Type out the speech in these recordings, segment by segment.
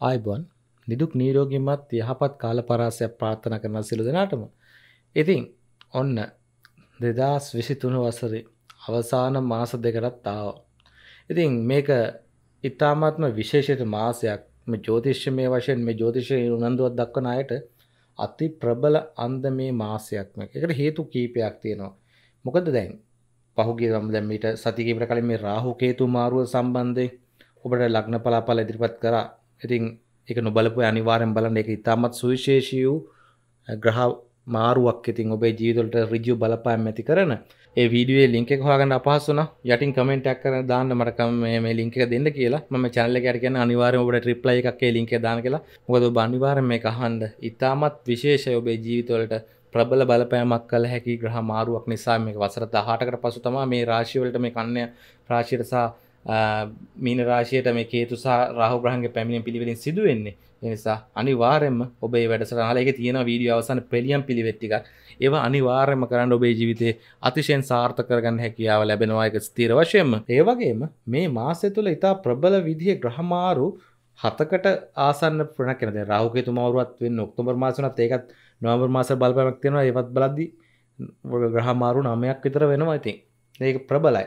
ආයිබන් නිදුක් නීරෝගිමත් යහපත් කාල පරාසයක් ප්‍රාර්ථන කරන සිලු දෙනාටම. ඉතින් ඔන්න දෙදස් විසිතුුණු වසරි අවසාන මාස දෙකටත් ආව. ඉතින් මේක ඉතාමත්ම විශේෂයට මාසයක් මේ ජෝතිශ්‍යමය වශයෙන් මේ ජෝතිෂය උනන්දුවත් දක්වන අයට අති ප්‍රබල අන්ද මේ මාසයක්ම එකට හේතු කීපයක් තියෙනවා. මොකද දැන් පහුගේ ම දැමීට සතිකීපට කලින් මේ රාහු කේතු මාරුව සම්බන්ධය ඔබට ලග්න පලාපල ඉදිරිපත් කරා ඉතින් එක නොබලපු අනිවාරෙන් බලන්න එක ඉතාමත් සුවිශේෂී වූ ග්‍රහ මාරුවක් ඉතින් ඔබේ ජීවිතවලට ඍජු බලපෑම් ඇති කරන ඒ වීඩියෝයේ ලින්ක් එක හොයාගන්න අපහසු නම් යටින් කමෙන්ට් එකක් කරලා දාන්න මට මේ මේ ලින්ක් එක දෙන්න කියලා මම channel එකට කියන්නේ අනිවාර්යයෙන් ඔබට රිප්ලයි එකක් ඒ ලින්ක් එක දාන්න කියලා මොකද ඔබ අනිවාර්යෙන් මේක අහන්න ඉතාමත් විශේෂයි ඔබේ ජීවිතවලට ප්‍රබල බලපෑමක් කළ හැකි ග්‍රහ මාරුවක් නිසා මේ වසර 18කට පසු තමයි මේ රාශිය වලට මේ කන්‍ය රාශියට සහ මීන රාශයට මේ කේතු සහ රහ බ්‍රහන්ගේ පැමිණෙන් පිළිවෙලින් සිදුවෙන්නේ එනිසා අනිවාරෙන්ම ඔබේ වැඩසරහලක තියෙන වීඩිය අවසන පෙළියම් පිළිවෙත්තික ඒව අනිවාර්යම කරන්න ඔබේ ජීවිතේ අතිශයෙන් සාර්ථ කරගන්න හැකියාව ලැබෙනවායක ස්තීර වශයෙන්ම ඒවගේම මේ මාසය තුළ ඉතා ප්‍රබල විදිහ ග්‍රහමාරු හතකට ආසන්න ප්‍රන කෙනද රහුකේතු මවරුවත් වෙන්න ඔක්තුමර් මාසනත් ඒකත් නොවර් මාස බලපමක් තියෙනවා ඒවත් බලද්දි ග්‍රහමාරු නමයක් විතර වෙනවා ඉතින් ඒක ප්‍රබලයි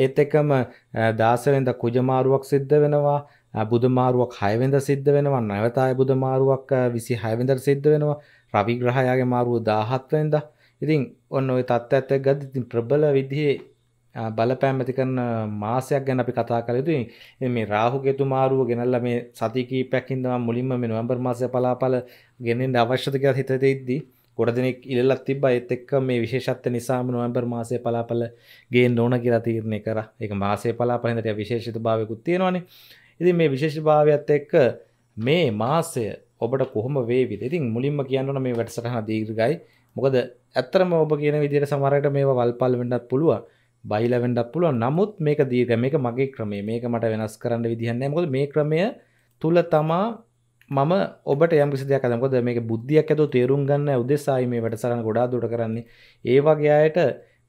ඒත් එකම දාසවෙන්ද කුජමාරුවක් සිද්ධ වෙනවා බුදුමාරුවක් හයවෙද සිද්ධ වෙනවා නැවතයි බුදුමාරුවක් විසි හයවෙදර සිද්ධ වෙනවා රවිග්‍රහයාගේ මාරුව දාහත්වෙන්ද ඉතින් ඔන්න ඔය තත්ත් ඇත්ත ගත් ඉතින් ප්‍රබල විදිහේ බලපෑමති කරන මාසයක් ගැන අපි කතා කළ යුතුයි මේ රාහු ගෙතු මාරුව ගෙනල්ල මේ සතිකී පැකින්දම මුලින්ම මේ නොවම්බර් මාසය පලාපල ගෙනෙන්ට අවශ්‍යතකයක් හිතතෙද්දී ගොඩදනෙක් ඉල්ලත් තිබ එත් එක්ක මේ විශේෂත්ත නිසාම නොවම්බර් මාසය පලාපල ගේ ඕන කියලා තීරණය කර එක මාසේ පලාපලට විශේෂිත භාවකුත් තියෙනවානේ ඉති මේ විශේෂ භාවයක්ත් එක්ක මේ මාසය ඔබට කොහොම වේ ඉතින් මුලින්ම කියන්නන මේ වැටසටහ දීර්ගයි මොකද ඇත්තරම ඔබ කියන විදිර සමරයට මේ වල්පල් වෙඩත් පුළුව බයිල වෙන්ඩක් පුළුව නමුත් මේක දීර්ග මේක මගේ ක්‍රමේ මේක මට වෙනස් කරන්න විදිහන්න මොද මේ ක්‍රමය තුළ තමා මම ඔබට යම් සිදයක් අදකොද මේ බුද්ධියක් ඇතු තේරුම් ගන්න උදෙසායි මේ වැටසරන ගොඩා දුට කරන්නේ ඒවාගේයට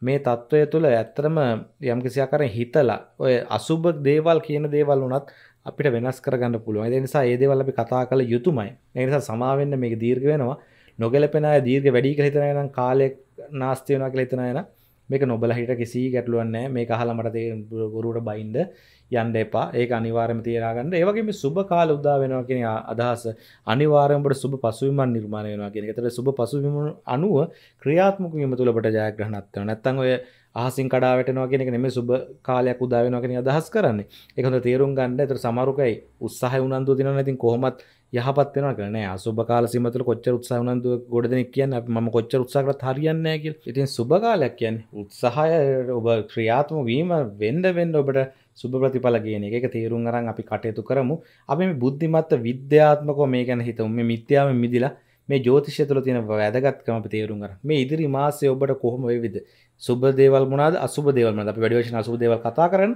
මේ තත්ත්වය තුළ ඇත්තරම යම් කිසියාකර හිතලා ඔය අසුභ දේවල් කියන දේවල් වනත් අපිට වෙනස් කරගන්න පුළුවන් එනිසා ඒදේවල් අපි කතා කළ යුතුමයි එනිසා සමාවෙන්න මේ දීර්ග වෙනවා නොගැලපෙන දීර්ග වැඩි කහිතනයනම් කාලෙක් නාස්තියනා කළ හිතනයන මේක නොබල හිට කිසි ගැටලුවන්න මේ කහලා මට ගුරුට බයින්ද යන්න එපා ඒක අනිවාර්යම තියලා ගන්න. ඒ වගේම සුබ කාල උදා වෙනවා කියන අදහස අනිවාර්යයෙන්ම ඔබට සුබ පසුබිමක් නිර්මාණය වෙනවා කියන එක. ඒතර සුබ පසුබිම අනුව ක්‍රියාත්මක වීම තුළ ඔබට ජයග්‍රහණත් වෙනවා. නැත්තම් ඔය අහසින් කඩා වැටෙනවා කියන එක නෙමෙයි සුබ කාලයක් උදා වෙනවා කියන අදහස් කරන්නේ. ඒක හොඳ තේරුම් ගන්න. ඒතර සමහරුකයි උත්සාහය උනන්දු දිනනවා. ඉතින් කොහොමත් යහපත් වෙනවා කියලා නෑ අසුබ කාල සීමා තුළ කොච්චර උත්සාහ වුණාද ගොඩ දෙනෙක් කියන්නේ අපි මම කොච්චර උත්සාහ කරත් හරියන්නේ නෑ කියලා. ඉතින් සුබ කාලයක් කියන්නේ උත්සාහය ඔබ ක්‍රියාත්මක වීම වෙන්න වෙන්න ඔබට සුබ ප්‍රතිඵල කියන එක තේරුම් අරන් අපි කටයුතු කරමු අපි මේ බුද්ධිමත්ව විද්‍යාත්මකෝ මේ ගැන හිතමු මේ මිත්‍යාවෙන් මිදිලා මේ ජෝතිෂය තුළ තියෙන වැදගත්කම අපි තේරුම් අරන් මේ ඉදිරි මාසයේ ඔබට කොහොම වේවිද සුබ දේවල් මොනවාද අසුබ දේවල් මොනවාද අපි වැඩි වශයෙන් අසුබ දේවල් කතා කරන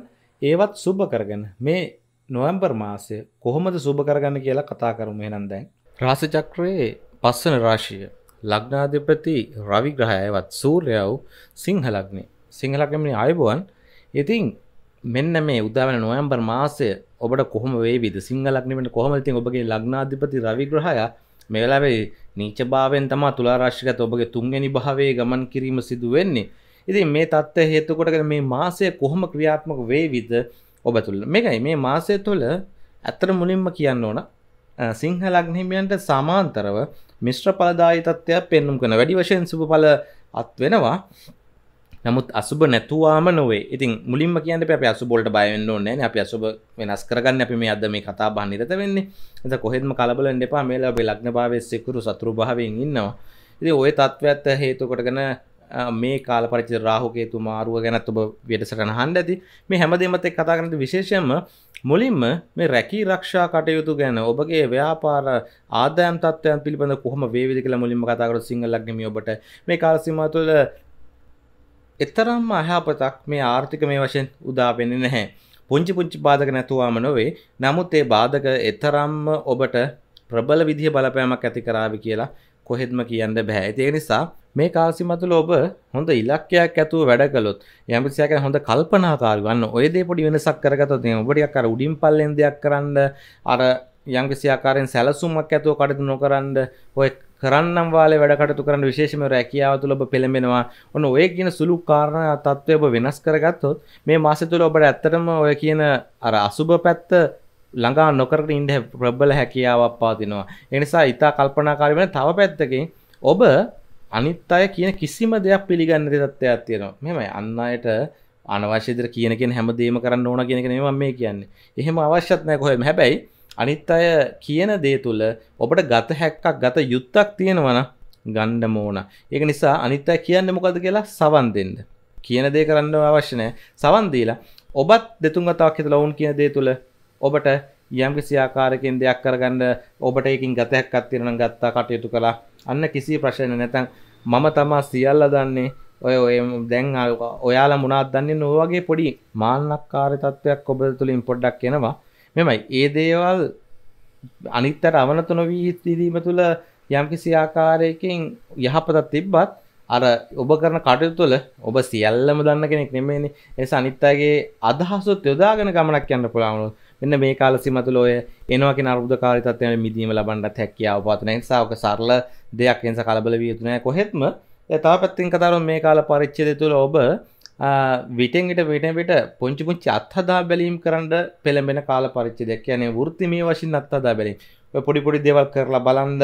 ඒවත් සුබ කරගෙන මේ නොවැම්බර් මාසය කොහොමද සුබ කරගන්න කියලා කතා කරමු එහෙනම් දැන් රාශි චක්‍රයේ පස්වන රාශිය ලග්නාධිපති රවි ග්‍රහයවත් සූර්යව සිංහලග්නේ සිංහලගමනි අයබුවන් ඉතින් මෙන්න මේ උදාවන නොයම්බර් මාසය ඔබට කොහොම වේවිද සිංහලක්නීමට කොහොමති ඔබගේ ලග්නාධිපති රවිග්‍රහය මෙවෙලාවේ නීච භාවෙන් තමා තුලාරශ්ිකත ඔබගේ තුන්ගනි භාවේ ගමන් කිරීම සිදුවෙන්නේ ඉති මේ තත්ත්ව හේතුකොටගෙන මේ මාසය කොහොම ක්‍රියාත්මක වේවිද ඔබ තුළ මේකයි මේ මාසය තුළ ඇත්තර මුලින්ම කියන්න ඕන සිංහ ලග්නහිමියන්ට සමාන්තරව මිශ්‍ර පලදායි තත්ත්වයක් පෙන්නුම් කන වැඩි වශයෙන් සුප පල අත් වෙනවා නමුත් අසුබ නැතුවාම නොවේ ඉතින් මුලින්ම කියන්න අප අසුබොලට බයවෙන්න ඕනෑ අප අසුබ වෙනස් කරගන්න අපි මේ අද මේ කතා බා නිරත වෙන්නේ එත කොහෙත්ම කලබල එපා මේලා අපේ ලක්න භාවය සෙකුරු සතුරු භාවෙන් ඉන්නවා ඉති ඔය තත්ත්වත් හේතු කොටගන මේ කාල පරිචි රාහුකේතු මාරුව ගැනත් ඔබ වැඩසටන හන්ඩ ඇති මේ හැමදේමත කතා කරනට විශේෂයම මුලින්ම මේ රැකී රක්ෂා කටයුතු ගැන ඔබගේ ව්‍යාපාර ආදායම් තත්ත්වයන් පිළිබඳ කොහොම වේවිද කියලා මුලින්ම කතා කරොත් සිංහල ලග්නමි ඔබට මේ කාල සීමාව තුළ එතරම්ම අයහපතක් මේ ආර්ථික මේ වශයෙන් උදාවෙන්නේ නැහැ. පුංචි පුංචි බාධක නැතුවම නොවේ. නමුත් ඒ බාධක එතරම්ම ඔබට ප්‍රබල විදිහ බලපෑමක් ඇති කරાવી කියලා කොහෙත්ම කියන්න බෑ. ඒ නිසා මේ කාසිමතුල ඔබ හොඳ ඉලක්කයක් ඇතුව වැඩ කළොත් යම්කිසියක හොඳ කල්පනාකාරී වන්න ඔය දේ පොඩි වෙනසක් කරගත්තොත් එහෙනම් ඔබ ටිකක් අර උඩින් පල්ලෙන් දෙයක් කරන්න අර යම්කිසි ආකාරයෙන් සැලසුමක් ඇතුව කටයුතු නොකරන්න ඔය කරන්නම් වාලේ වැඩකටතු කරන්න විශේෂම රැකියාව තුළ ඔබ පෙළඹෙනවා ඔන්න ඔය කියන සුළු කාරණ තත්ත්වය ඔබ වෙනස් කරගත්තොත් මේ මාසය තුළ ඔබට ඇත්තටම ඔය කියන අර අසුබ පැත්ත ළඟා නොකරට ඉන්ඩ ප්‍රබල හැකියාවක් පාතිනවා එනිසා ඉතා කල්පනාකාරි වෙන තව පැත්තකින් ඔබ අනිත් අය කියන කිසිම දෙයක් පිළිගන්න තත්ත්වයක් තියෙනවා මෙමයි අන්න අයට අනවශ්‍යදර කියනකින් හැමදේම කරන්න ඕන කියෙනෙ මේ කියන්නේ එහෙම අවශ්‍යත් නෑ කොහෙම හැබැයි අනිත් අය කියන දේ තුළ ඔබට ගත හැක්කක් ගත යුත්තක් තියෙනවන ගණ්ඩ මෝන ඒක නිසා අනිත් අය කියන්න මොකද කියලා සවන් දෙන්න කියන දේ කරන්න අවශ්‍යනය සවන්දීලා ඔබත් දෙතුන් අතාක් හිතල ඔවුන් කියන දේ තුළ ඔබට යම් කිසි ආකාරකින් දෙයක් කරගන්න ඔබට එකින් ගතයක් අත්තිරන ගත්තා කටයුතු කලා අන්න කිසි ප්‍රශ්න නැතන් මම තමා සියල්ල දන්නේ ඔය ඔය දැන් ඔයාලා මුණත් දන්නේ නොවගේ පොඩි මාන්නක්කාර තත්ත්වයක් ඔබ තුළින් පොඩ්ඩක් එෙනවා මෙමයි ඒ දේවල් අනිත්තර අවනතුන වී දීම තුළ යම්කිසි ආකාරයකින් යහපතත් තිබ්බත් අර ඔබ කරන කටයුතු තුළ ඔබ සියල්ලම දන්න කෙනෙක් නෙමෙයිනේ එනිසා අනිත් අයගේ අදහසොත් යොදාගෙන ගමනක් යන්න පුළුවන් මෙන්න මේ කාල සීම තුළ ඔය එනවා කියන අරුබුදකාරී තත්ත්වයෙන් මිදීම ලබන්නත් හැකියාව පවතින නිසා ඔක සරල දෙයක් එනිසා කලබල විය යුතු නෑ කොහෙත්ම තව පැත්තෙන් කතාවරොත් මේ කාල පරිච්ඡේදය තුළ ඔබ විටෙන්ට විටපිට පුංචි පුංචි අත්හදා බැලීම් කරන්න පෙළඹෙන කාල පරිච්චිදයක් යනේ වෘත්ති මේ වශයෙන් අත්හදා බැලීම පොඩිපොඩි දෙවල් කරලා බලන්ද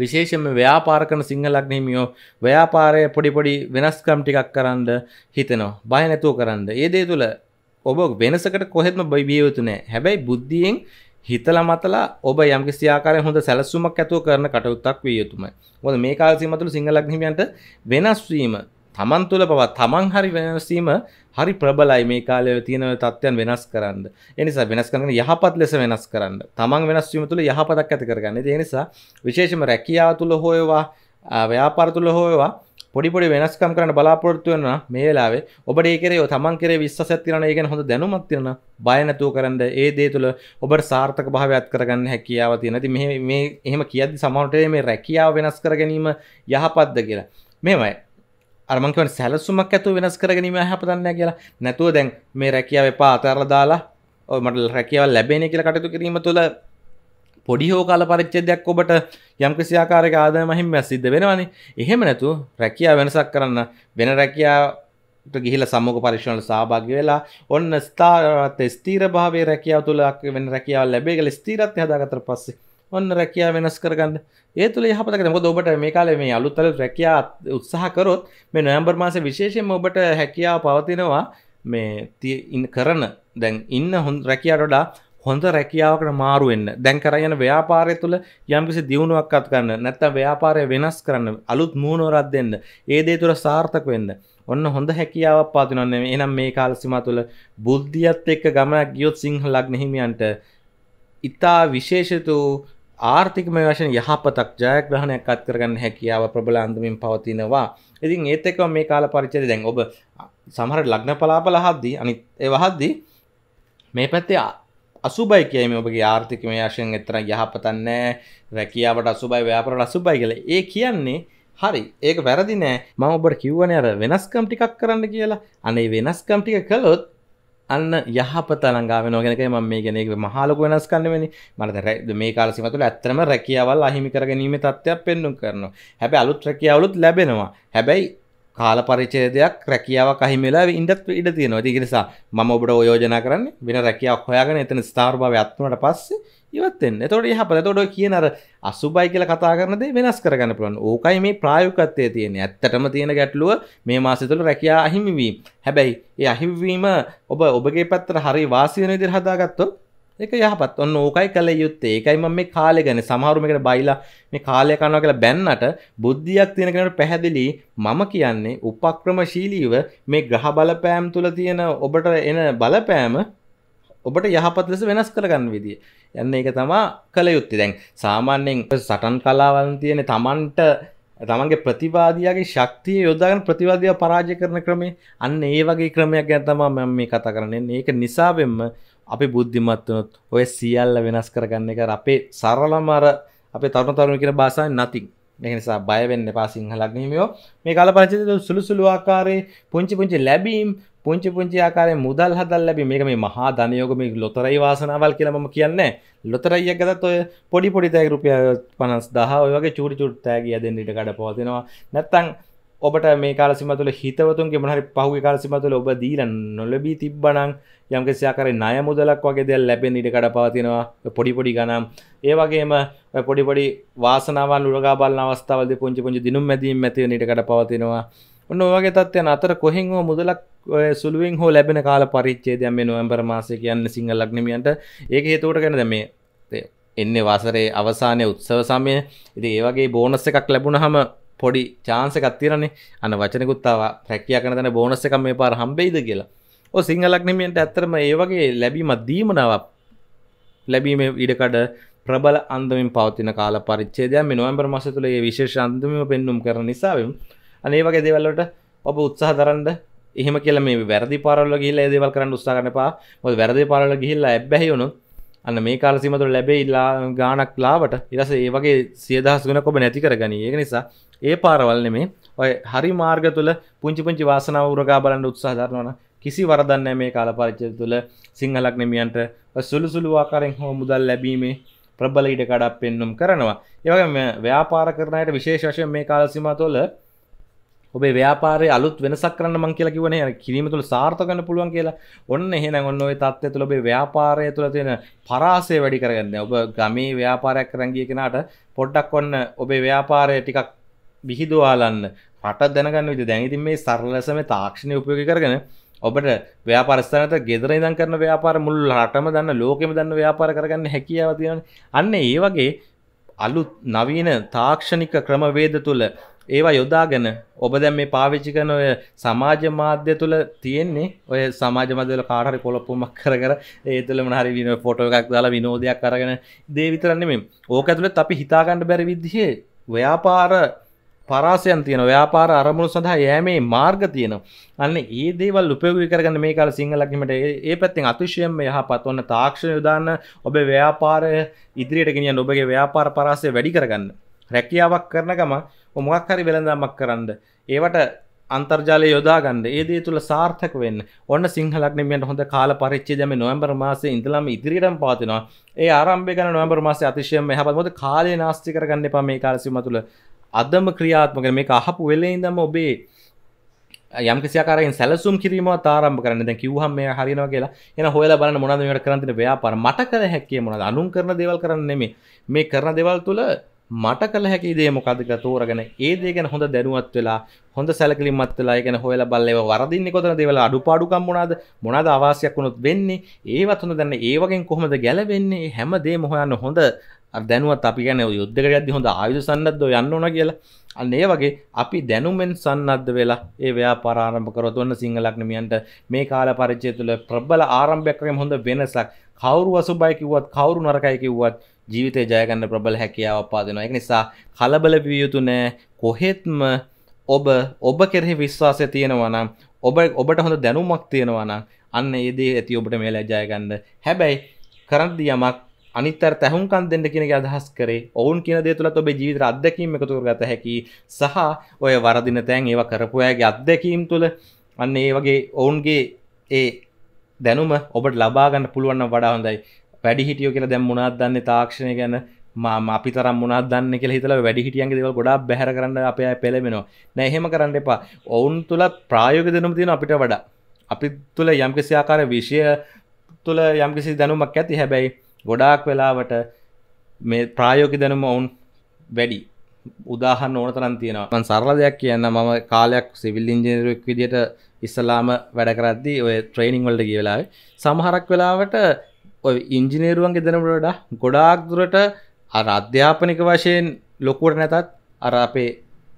විශේෂම ව්‍යාපාරකන සිංහලක්නහිමියෝ ව්‍යාපාරය පොඩිපොඩි වෙනස්කම් ටිකක් කරන්න හිතනවා බය නැතුව කරන්න ඒදේ තුළ ඔබ වෙනසකට කොහෙත්ම බයිබියයුතුනෑ හැබැයි බුද්ධියෙන් හිතල මතලා ඔබ යම්කිසි ආකාරය හොඳ සැලසුමක් ඇතුව කරන කටයුත්තක් විය යුතුම ොද මේ කාල්සිමතුළ සිංහලක්හිමියන්ට වෙනස්වීම තමන් තුළ පවත් තමන් හරි වෙනසීම හරි ප්‍රබලයි මේ කාලය තියෙන තත්ත්වයන් වෙනස් කරන්න එනිසා වෙනස් කරන යහපත් ලෙස වෙනස් කරන්න තමන් වෙනස්වීම තුළ යහපතක් ඇති කරගන්න ඒ නිසා විශේෂම රැකියාව තුළ හොයවා ව්‍යාපාර තුළ හොයවා පොඩිපොඩි වෙනස්කම් කරන්න බලාපොරොත්තු වෙන මේ වෙලාවේ ඔබට ඒ කරේ තමන් කරේ විශ්වාසයක් තියෙනවා ඒ ගැන හොඳ දැනුමක් තියෙනවා බය නැතුව කරන්න ඒ දේ තුළ ඔබට සාර්ථක භාවයක් කරගන්න හැකියාව තියෙනවා. ඉතින් මේ මේ එහෙම කියද්දි සමහරට මේ රැකියාව වෙනස් කර ගැනීම යහපත්ද කියලා. මෙහෙමයි අරමංකව සැලසුමක් ඇතු වෙනස් කරගනීම හැපදන්න කියලා නැතුව දැන් මේ රැකියාව එපා අතරල දාලා මට රැකියවල් ලැබෙන කියල කටතු කිරීම තුළ පොඩි හෝ කාල පරිච්චදයක් ඔබට යම්කිසියාකාරක ආදය මහිම සිද්ධ වෙනවානි එහෙම නැතු රැකියා වෙනසක් කරන්න වෙන රැකියා ගිහිල සම්මක පරිශවල සභාග වෙලා ඔන්න ස්ථාරත ස්තීර භාවේ රැකියාව තුළක් වෙන රැකියාව ලැබේගල ස්තීරත් හදාගතර පස්සේ ඔන්න රැකයා වෙනස් කරගන්න ඒ තුළ යහපතක මොකද ඔබට මේ කාලේ මේ අලුත්තල රැකියා උත්සාහ කරොත් මේ නොවැම්බර් මාසේ විශේෂයෙන්ම ඔබට හැකියාව පවතිනවා මේ කරන දැන් ඉන්න හොඳ රැකියාවට වඩා හොඳ රැකියාවකට මාරුවෙන්න දැන් කරයන ව්‍යාපාරය තුළ යම්කිසි දියුණුවක් අත් කරන්න නැත්තම් ව්‍යාපාරය වෙනස් කරන්න අලුත් මූුණුවරත් දෙන්න ඒ දේ තුළ සාර්ථක වෙන්න ඔන්න හොඳ හැකියාවක් පාතිනොන්න එනම් මේ කාලසිම තුළ බුද්ධියත් එක්ක ගමනක් ගියොත් සිංහ ලක් නෙහිමියන්ට ඉතා විශේෂතු ආර්ථිකමය වශයෙන් යහපතක් ජයග්‍රහණයක් අත් කරගන්න හැකියාව ප්‍රබල අන්දමින් පවතිනවා. ඉතින් ඒත් එක්කම මේ කාල පරිච්ඡේදය දැන් ඔබ සමහර ලග්න පලාපල අහද්දී අනිත් ඒ වහද්දී මේ පැත්තේ අසුබයි කියයි ඔබගේ ආර්ථිකමය වශයෙන් එතන යහපතක් නැහැ. රැකියාවට අසුබයි ව්‍යාපාරවල අසුබයි කියලා. ඒ කියන්නේ හරි ඒක වැරදි නෑ මම ඔබට කිව්වනේ අර වෙනස්කම් ටිකක් කරන්න කියලා. අනේ වෙනස්කම් ටික කළොත් අන්න යහපත ළඟාව නොගෙනක ම මේ ගෙනෙක මහලක වෙනස් කන්නවෙන මට මේ කාලසිමතුළ ඇත්තම රැකියාවල් අහිමි කරගැනීම තත්ත්වයක් පෙන්නුම් කරනවා හැබැ අලුත් රැකියාවලුත් ලැබෙනවා හැබැයි කාල පරිචේදයක් රැකියාවක් අහිමලා ඉන්ඩත් ඉඩ තියෙනවා ති නිසා ම ඔබට යෝජනා කරන්න වෙන රැකියාවක් හොයාගෙන එතන ස්ථාර්භාව අත්වනට පස්සේ ඉවත්තෙන් එතොට යහපල තොඩ කියන අර අසුබයි කියල කතා කරනද වෙනස් කරගන්න පුළන් ඕකයි මේ ප්‍රායුකත්තය තියෙන ඇත්තටම තියෙන ගැටලුව මේ මාසතුළ රැකයා අහිමිවී හැබැයි ඒ අහිවීම ඔබ ඔබගේ පැත්තර හරි වාසියන දිරහදාගත්තොත් එක යහපත් ඔන්න ඕකයි කළ යුත්තේ ඒකයි මම මේ කාලය ගැන සමහරුමකට බයිලා මේ කාලය කනවා කියලා බැන්නට බුද්ධියක් තියෙන කෙනෙකුට පැහැදිලි මම කියන්නේ උපක්‍රමශීලීව මේ ග්‍රහ බලපෑම් තුල තියෙන ඔබට එන බලපෑම ඔබට යහපත් ලෙස වෙනස් කරගන්න විදිය. යන්න ඒක තමයි කළ යුත්තේ. දැන් සාමාන්‍යයෙන් සටන් කලාවන් තියෙන Tamanට තමන්ගේ ප්‍රතිවාදයාගේ ශක්තිය යොදාගන ප්‍රතිවාදය පරාජය කරන ක්‍රමේ අන්න ඒ වගේ ක්‍රමයක් ගැන තමා මම මේ කතා කරන්නේ ඒක නිසාවෙන්ම අපි බුද්ධිමත්වනොත් ඔය සියල්ල වෙනස් කරගන්න එක අපේ සරලමර අපේ තරුණ තරුණ කියෙන බාසාය නතින් නිසා බයවෙන්න පා සිංහලක්නීමයෝ මේ කාල පරිචිත සුළුසුළු ආකාරයේ පුංචි පුංචි ලැබීම් පුංචි පුංචි ආකාරය මුදල් හදල් ලැබි මේක මේ මහා ධනයෝගම ලොතරයි වාසනාවල් කියලම කියන්නේ ලොතරයියක් ගතත් ඔය පොඩි පොඩිතෑක රුපිය පනස් දහ ඔයගේ චූරි චුට්ටෑගේ ඇදෙන්ට කඩ පවතිනවා නැත්තං ඔබට මේ කාලසිම තුළ හිතවතුන්ගේ මහරි පහුගේ කාලසිම තුළ ඔබ දීලා නොලැබී තිබ්බනම් යම්කිසි ආකාරයේ ණය මුදලක් වගේ දේවල් ලැබෙන්න ඉඩ කඩ පවතිනවා පොඩි පොඩි ගණන් ඒ වගේම පොඩි පොඩි වාසනාවන් උරගා බලන අවස්ථාවල්දී පුංචි පුංචි දිනුම් මැදීම් ඇති වෙන ඉඩ කඩ පවතිනවා ඔන්න ඔය වගේ තත්ත්වයන් අතර කොහෙන් හෝ මුදලක් ඔය සුළුවෙන් හෝ ලැබෙන කාල පරිච්ඡේදයක් මේ නොවැම්බර් මාසයේ කියන්නේ සිංහල ලග්නමියන්ට ඒක හේතුවට කරන දැන් මේ එන්නේ වසරේ අවසානයේ උත්සව සමය ඉතින් ඒ වගේ බෝනස් එකක් ලැබුණාම පොඩි චාන්සක අත්තිරනේ අන වචනකුත්තාව ප්‍රැකිය කනතන බෝනස්ස එකම මේ පාර හම්බෙයිද කියලා ඕ සිංහලක්නමෙන්ට ඇත්තරම ඒවගේ ලැබීම දීමනාවක් ලැබීම ඉඩකඩ ප්‍රබල අන්දමින් පවතින කාල පරිච්චේදය මෙනුවම්බර් මස තුළ ඒ විශේෂ අන්දම පෙන්නුම් කර නිසාවම් අනේ වගේ දෙවල්ලට ඔබ උත්සාහ දරන්ඩ එහම කියල මේ වැරදි පාරල ගිල්ල දෙවල් කරන්න උත්සා කරනපා ො වැරදි පාරල ගිහිල්ලා එබැහිවුණු අන්න මේ කාලසිමතුර ලැබේ ඉල්ලා ගානක් ලාවට ඉරස ඒ වගේ සියදහස් ගුණ කොබ නැති කරගනී ඒ නිසා ඒ පාරවල්න මේ ඔය හරි මාර්ග තුළ පුංචි පුංචි වාසනාව උරගා බලන්න උත්සාහ දරනවා කිසි වරදන්න මේ කාලපරිච්චය තුළ සිංහලක් නෙමියන්ට සුළු සුළු ආකාරයෙන් හෝ මුදල් ලැබීමේ ප්‍රබල ඉඩ කඩක් පෙන්නුම් කරනවා ඒවගේම ව්‍යාපාර කරනයට විශේෂ වශයෙන් මේ කාලසිම තුළ ඔබේ ව්‍යාපාරය අලුත් වෙනසක් කරන්න මං කියලා කිවනේ කිරීම තුළ සාර්ථකන්න පුළුවන් කියලා ඔන්න එහෙනම් ඔන්න ඔය තත්ත්වය තුළ ඔබේ ව්‍යාපාරය තුළ තියෙන පරාසය වැඩි කරගන්න ඔබ ගමේ ව්‍යාපාරයක් කරන් ගිය කෙනාට පොඩ්ඩක් ඔන්න ඔබේ ව්‍යාපාරය ටිකක් බිහිදවාලන්න පට දැනගන්න විට දැඟති මේ සරලසම තාක්ෂණය උපයෝග කරගෙන ඔබට ව්‍යාපරස්ථනත ගෙදර ඉදන් කරන ව්‍යාපාර මුල් හටම දන්න ලෝකෙම දන්න ව්‍යාපාර කරගන්න හැකියාව තියෙන අන්න ඒ වගේ අලුත් නවීන තාක්ෂණික ක්‍රමවේද තුළ ඒවා යොදාගෙන ඔබ දැන් මේ පාවිච්චි කරන ඔය සමාජ මාධ්‍ය තුල තියෙන්නේ ඔය සමාජ මාධ්‍ය වල කාට හරි කොලොප්පුමක් කර කර ඒ තුල මොන හරි විනෝද ෆොටෝ එකක් දාලා විනෝදයක් අරගෙන දේ විතර නෙමෙයි. ඕක ඇතුළත් අපි හිතා ගන්න බැරි විදිහේ ව්‍යාපාර පරාසයන් තියෙන ව්‍යාපාර අරමුණු සඳහා යෑමේ මාර්ග තියෙනවා. අන්න ඒ දේවල් උපයෝගී කරගන්න මේ කාලේ සිංහලක්ීමට ඒ පැත්තෙන් අතිශයම යහපත් වන තාක්ෂණ යොදාන්න ඔබේ ව්‍යාපාරය ඉදිරියට ගෙනියන්න ඔබගේ ව්‍යාපාර පරාසය වැඩි කරගන්න. රැකියාවක් කරන ගම මොකක් හරි වෙළඳාමක් කරන්න. ඒවට අන්තර්ජාලය යොදාගන්න ඒදේ තුළ සාර්ථක වෙන්න ඔන්න සිංහලක්නමියන්ට හොඳ කාල පරිච්චේදම නොවම්බර් මාසේ ඉඳලම ඉදිරියටම පාතිනවා ඒ ආරම්භය ගන නොවම්බර් මාසේ අතිශයම හැබත් මොද කාලය නාස්ති කරගන්න එපා මේ කාලසිම තුළ අදම ක්‍රියාත්මක මේ අහපු වෙලෙඉදම ඔබේ යම්කිසිකාරෙන් සැලසුම් කිරීම තාරම් කරන දැ කිවහම මේ හරිනවා කියලා එන හොල බල මොනද වැට කරන්තින ව්‍යාපර මට කළ හැක්කේ මොනද අනුම් කරන දෙවල් කරන්නෙමේ මේ කරන දෙවල් තුළ මට කළ හැකි දේ මොකදක තෝරගෙන ඒ දේගෙන හොඳ දැනුවත් වෙලා හොඳ සැලකිලිමත් වෙලා ගෙන හොල බල්ලව වරදින්න කොතන දෙවල අඩු පාඩුකම් මොනාද මොනද අවාසයක් වුණොත් වෙන්නේ ඒවත් හොඳ දැන්න ඒවගෙන් කොහොමද ගැලවෙන්නේ හැම දේ මොහොයන්න හොඳ දැනුවත් අපි ගැන යුද්ධකරයද හොඳ ආයුධ සන්නද්ද යන්න ඕන කියලා අන්න ඒ වගේ අපි දැනුමෙන් සන්නද්ධ වෙලා ඒ ව්‍යා පරාරම්භ කරොත් ඔන්න සිංහලක්නමියන්ට මේ කාල පරිච්ඡය තුළ ප්‍රබල ආරම්භයක් වගේ හොඳ වෙනසක් කවුරු අසුබයි කිව්වත් කවුරු නරකයි කිව්වත් ජීවිතේ ජය ගන්න ප්‍රබල හැකියාව පාදෙනවා ඒක නිසා කලබල විය යුතු නෑ කොහෙත්ම ඔබ ඔබ කෙරෙහි විශ්වාසය තියෙනවා නම් ඔබ ඔබට හොඳ දැනුමක් තියෙනවා නම් අන්න ඒදී ඇති ඔබට මේලා ජය ගන්න හැබැයි කරද්දි යමක් අනිත්තර තැහුම්කන් දෙන්න කියෙන අදහස් කරේ ඔවුන් කියන දේ තුළ ඔබේ ජීවිත අදැකීම එකතුර ගත හැකි සහ ඔය වරදින තැන් ඒව කරපුයාගේ අත්දැකීම් තුළ අන්න ඒ වගේ ඔවුන්ගේ ඒ දැනුම ඔබට ලබාගන්න පුළුවන්න වඩා හොඳයි වැඩි හිටියෝ කියලා දැම් මුණත් දන්න තාක්ෂණය ගැන අපි තර මුණත් දන්න කෙ හිතල වැඩිහිටියන්ගේ දෙවල් ගොඩා බැහර කරන්න අප පෙළබෙනවා නැහෙම කරන්න එපා ඔවුන් තුළ ප්‍රායෝග දෙනුම් තියෙන අපිට වඩා අපි තුළ යම්කිසි ආකාර විෂය තුළ යම්කිසි දැනුමක් ඇති හැබැයි ගොඩාක් වෙලාවට මේ ප්‍රායෝගි දැනුම ඔවුන් වැඩි උදාහන් ඕන තරන් තියෙනවා සරල දෙයක් කියන්න මම කාලයක් සිවිල් ඉංජිනරුවක් විදිට ඉස්සලාම වැඩ කරද්දි ඔය ට්‍රේනිං වලට කියවෙලා සමහරක් වෙලාවට ඔය ඉංජිනේරුවන්ගේ දෙනමට ගොඩාක් දුරට අර අධ්‍යාපනික වශයෙන් ලොකුවට නැතත් අර අපේ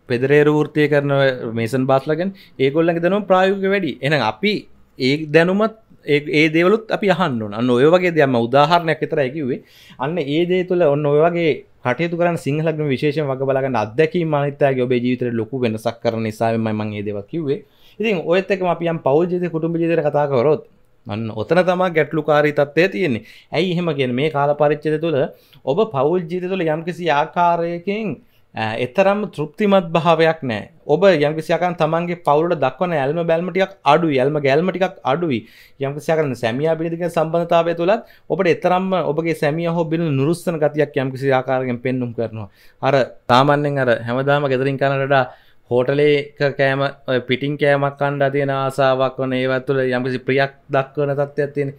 පෙදරේ රෘෘතිය කරන මේසන් බාස්ලගෙන් ඒගොල්ලගේ දැනුම් ප්‍රායෝග වැඩි එන අපි ඒ දැනුමත් ඒ දේවලුත් අපි අහන්නුන අන්න ඔය වගේ දෙයක්ම උදාහරණයක් විතර ඇකිවේ අන්න ඒ දේ තුළ ඔන්න ඔය වගේ කටයුතු කරන සිංහලක්ම විශේෂෙන් වග බලගන්න අත්දැකීම් අනිත්‍යගේ ඔබේ ජීවිතයට ලොකු වෙනසක් කරන නිසාවෙන් මම මේ දේවල් කිව්වේ ඉතින් ඔයත් එක්කම අපි යම් පෞල් ජීවිතේ කුටුම්බ ජීවිතේ කතා කරොත් අන්න ඔතන තමා ගැටලුකාරී තත්ත්වය තියෙන්නේ ඇයි එහෙම කියන මේ කාල පරිච්ඡේදය තුළ ඔබ පෞල් ජීවිතය තුළ යම්කිසි ආකාරයකින් එතරම් තෘප්තිමත් භාවයක් නෑ ඔබ යම්කිසියකන් තමන්ගේ පවුලට දක්වන ඇල්ම බැල්මටියක් අඩු ඇල්ම ගැල්මටික් අඩුයි යම්කිසියකරන සැමිය පිළිතික සම්බන්ධතාවය තුළත් ඔබට එතරම් ඔබගේ සැමිය හෝ බිල නුරුස්සන ගතියක් යම්කිසි ආකාරගෙන් පෙන්නුම් කරනවා අර තාමන්නෙන් අර හැමදාම ගෙදරින් කනටඩා හෝටලේක කෑම පිටින් කෑමක් කණ්ඩ තියෙන ආසාාවක් වන ඒවත් තුළ යම්කිසි ප්‍රියක් දක්වන තත්ත්වයක් තියෙන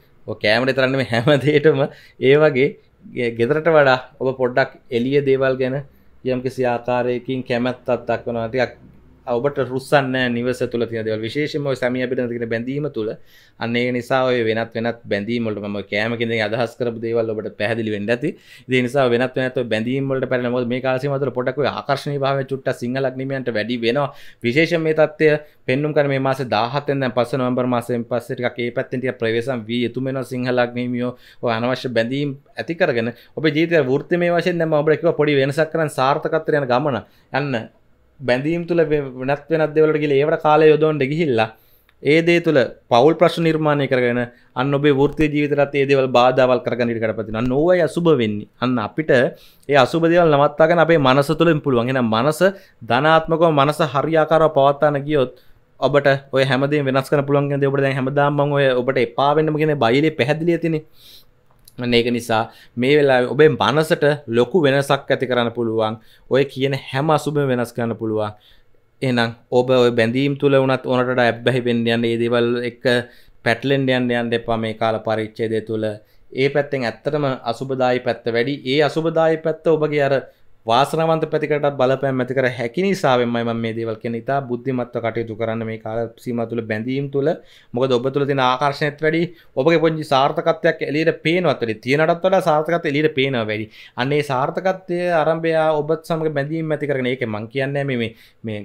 කෑමට තරන්නම හැමදේටම ඒ වගේ ගෙදරට වඩා ඔබ පොඩ්ඩක් එලිය දේවල් ගැන යම් කිසි ආකාරයකින් කැමැත්තක් දක්වනවා ටිකක් ඔබට රුස්සන්න නිවස තුළ තිනදව විශේෂම සමිය පිට තින බැඳීම තුළ අන්නේ නිසා ඔය වෙනත් වෙනත් බැඳීමට ම කෑමකිද අදහස් කර දේවල් ඔබට පැහදිලි වෙන්න ඇති නිසා වෙනත් වෙනත් බැඳීමට පැන මේ කාසිමතර පොටක ආකර්ශණ භාව චුට්ට සිංහලක් නීමට වැඩි වෙනවා විශේෂ මේ තත්වය පෙන්නුම් කර මේ මාස දාහතෙන් පස නොම්බර් මාසෙන් පස්සට ඒ පැත්තෙන්ටිය ප්‍රවේශම් වී යුතුමෙන සිංහලක් නීමියෝ අනවශ්‍ය බැඳීම් ඇතිකරගෙන ඔබ ජීතය ෘර්තිමේ වශයෙන් ම ඔබ එක පොඩි වෙනසක් කරන සාර්ථකත්වරයන ගමන යන්න බැඳීම් තුළ වෙනත් වෙනත් දෙවලට ගිල ඒවට කාලය යොදොන්ට ගිහිල්ලා ඒ දේ තුළ පවල් ප්‍රශ් නිර්මාණය කරගෙන අන්න ඔබේ ෘතිය ජීවිතරත් ඒදවල් බාධාවල් කරගනිට කරපතින නොවයි අසුබ වෙන්නේ අන්න අපිට ඒ අසුබදවල් නවත්තාගෙන අපේ මනස තුළින් පුළුවන් එෙන මනස ධනාත්මකව මනස හරියාකාරව පවත්තාන ගියොත් ඔබට ඔය හැමදේ වෙනස් කර පුළුවන් දෙවට හැමදාම ඔය ඔබට එපාවෙන්නම කියෙන බයිලේ පැහැදිලිය තිනේ ඒක නිසා මේ වෙලා ඔබේ මනසට ලොකු වෙනසක් ඇති කරන්න පුළුවන් ඔය කියන හැම අසුභ වෙනස් කරන්න පුළුවන් එනම් ඔබ ඔය බැඳීම් තුළ වනත් ඕනට ඇබ්බැහි වෙන්න යන්න ඒදවල් එක පැටලෙන් යන්න යන්න එපා මේ කාල පරිච්චේදය තුළ ඒ පැත්තෙන් ඇත්තටම අසුබදායි පැත්ත වැඩි ඒ අසුබදායි පැත්ත ඔබගේ අර වාසනවන්ත පැතිකටත් බලපෑම් ඇති කර හැකි නිසාවෙන්මයි මම මේ දේවල් කියන ඉතා බුද්ධිමත්ව කටයුතු කරන්න මේ කාල සීමා තුළ බැඳීම් තුළ මොකද ඔබ තුළ තියෙන ආකර්ෂණයත් වැඩි ඔබගේ පොඩි සාර්ථකත්වයක් එළියට පේනවත් වැඩි තියෙනටත් වඩා සාර්ථකත්වය එළියට පේනවා වැඩි අන්න ඒ සාර්ථකත්වය ආරම්භය ඔබත් සමග බැඳීම් ඇති කරගෙන ඒක මං කියන්නේ මේ මේ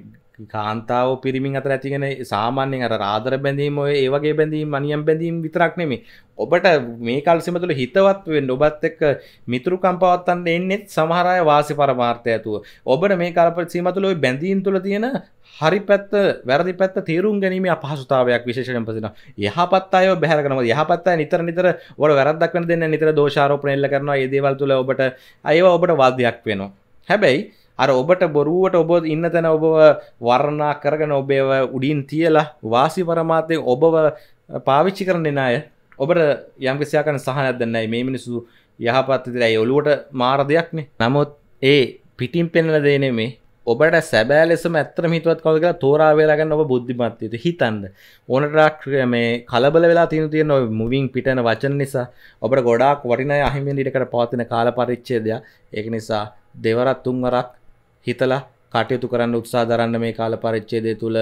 කාන්තාව පිරිමින් අතර ඇතිගෙන සාමාන්‍යෙන් අර රාදර බැඳීම ඔය ඒවගේ බැඳීම් අනියම් බැඳීම් විතරක් නෙමේ ඔබට මේ කල්සිම තුළ හිතවත් වෙන්න ඔබත් එක්ක මිතුරු කම්පවත්තන්න එන්නෙත් සමහරය වාසි පරමාර්ථය ඇතුව ඔබට මේ කල්ප සීම තුළ ඔයි බැඳීම් තුළ තියෙන හරි පැත්ත වැරදි පැත්ත තේරුම් ගැනීම අපහසුතාවයක් විශේෂයෙන් පසින යහපත් අය බැහැරකනම යහපත් අය නිතර නිතර ඔබට වැරද්දක් වෙන දෙන්න නිතර දෝෂාරෝපණ එල්ල කරනවා ඒ දේවල් තුළ ඔබට අයව ඔබට වාදයක් වෙනවා හැබැයි අර ඔබට බොරුවට ඔබ ඉන්න තැන ඔබව වර්ණා කරගෙන ඔබේව උඩින් තියලා වාසි පරමාතය ඔබව පාවිච්චි කරන්නේ නාය ඔබට යම්කිසියාකන සහනයක් දන්නයි මේ මිනිසු යහපත්තිරයි ඔලුවට මාර දෙයක්නේ නමුත් ඒ පිටින් පෙන්නල දේනෙමේ ඔබට සැබෑ ලෙස ඇත්තර හිතුවත් කවක තෝරා වෙලාගන්න ඔබ බුද්ධිමත්වයට හිතන්ද ඕනටරක් මේ කලබල වෙලා තින තියෙන මුවින් පිටන වචන නිසා ඔබට ගොඩක් වටිනය අහිමෙන් ඉටකට පවතින කාල පරිච්චේදයක් ඒක නිසා දෙවරත් තුන්වරක් හිතලා කටයුතු කරන්න උත්සා දරන්න මේ කාල පරිච්චේදය තුළ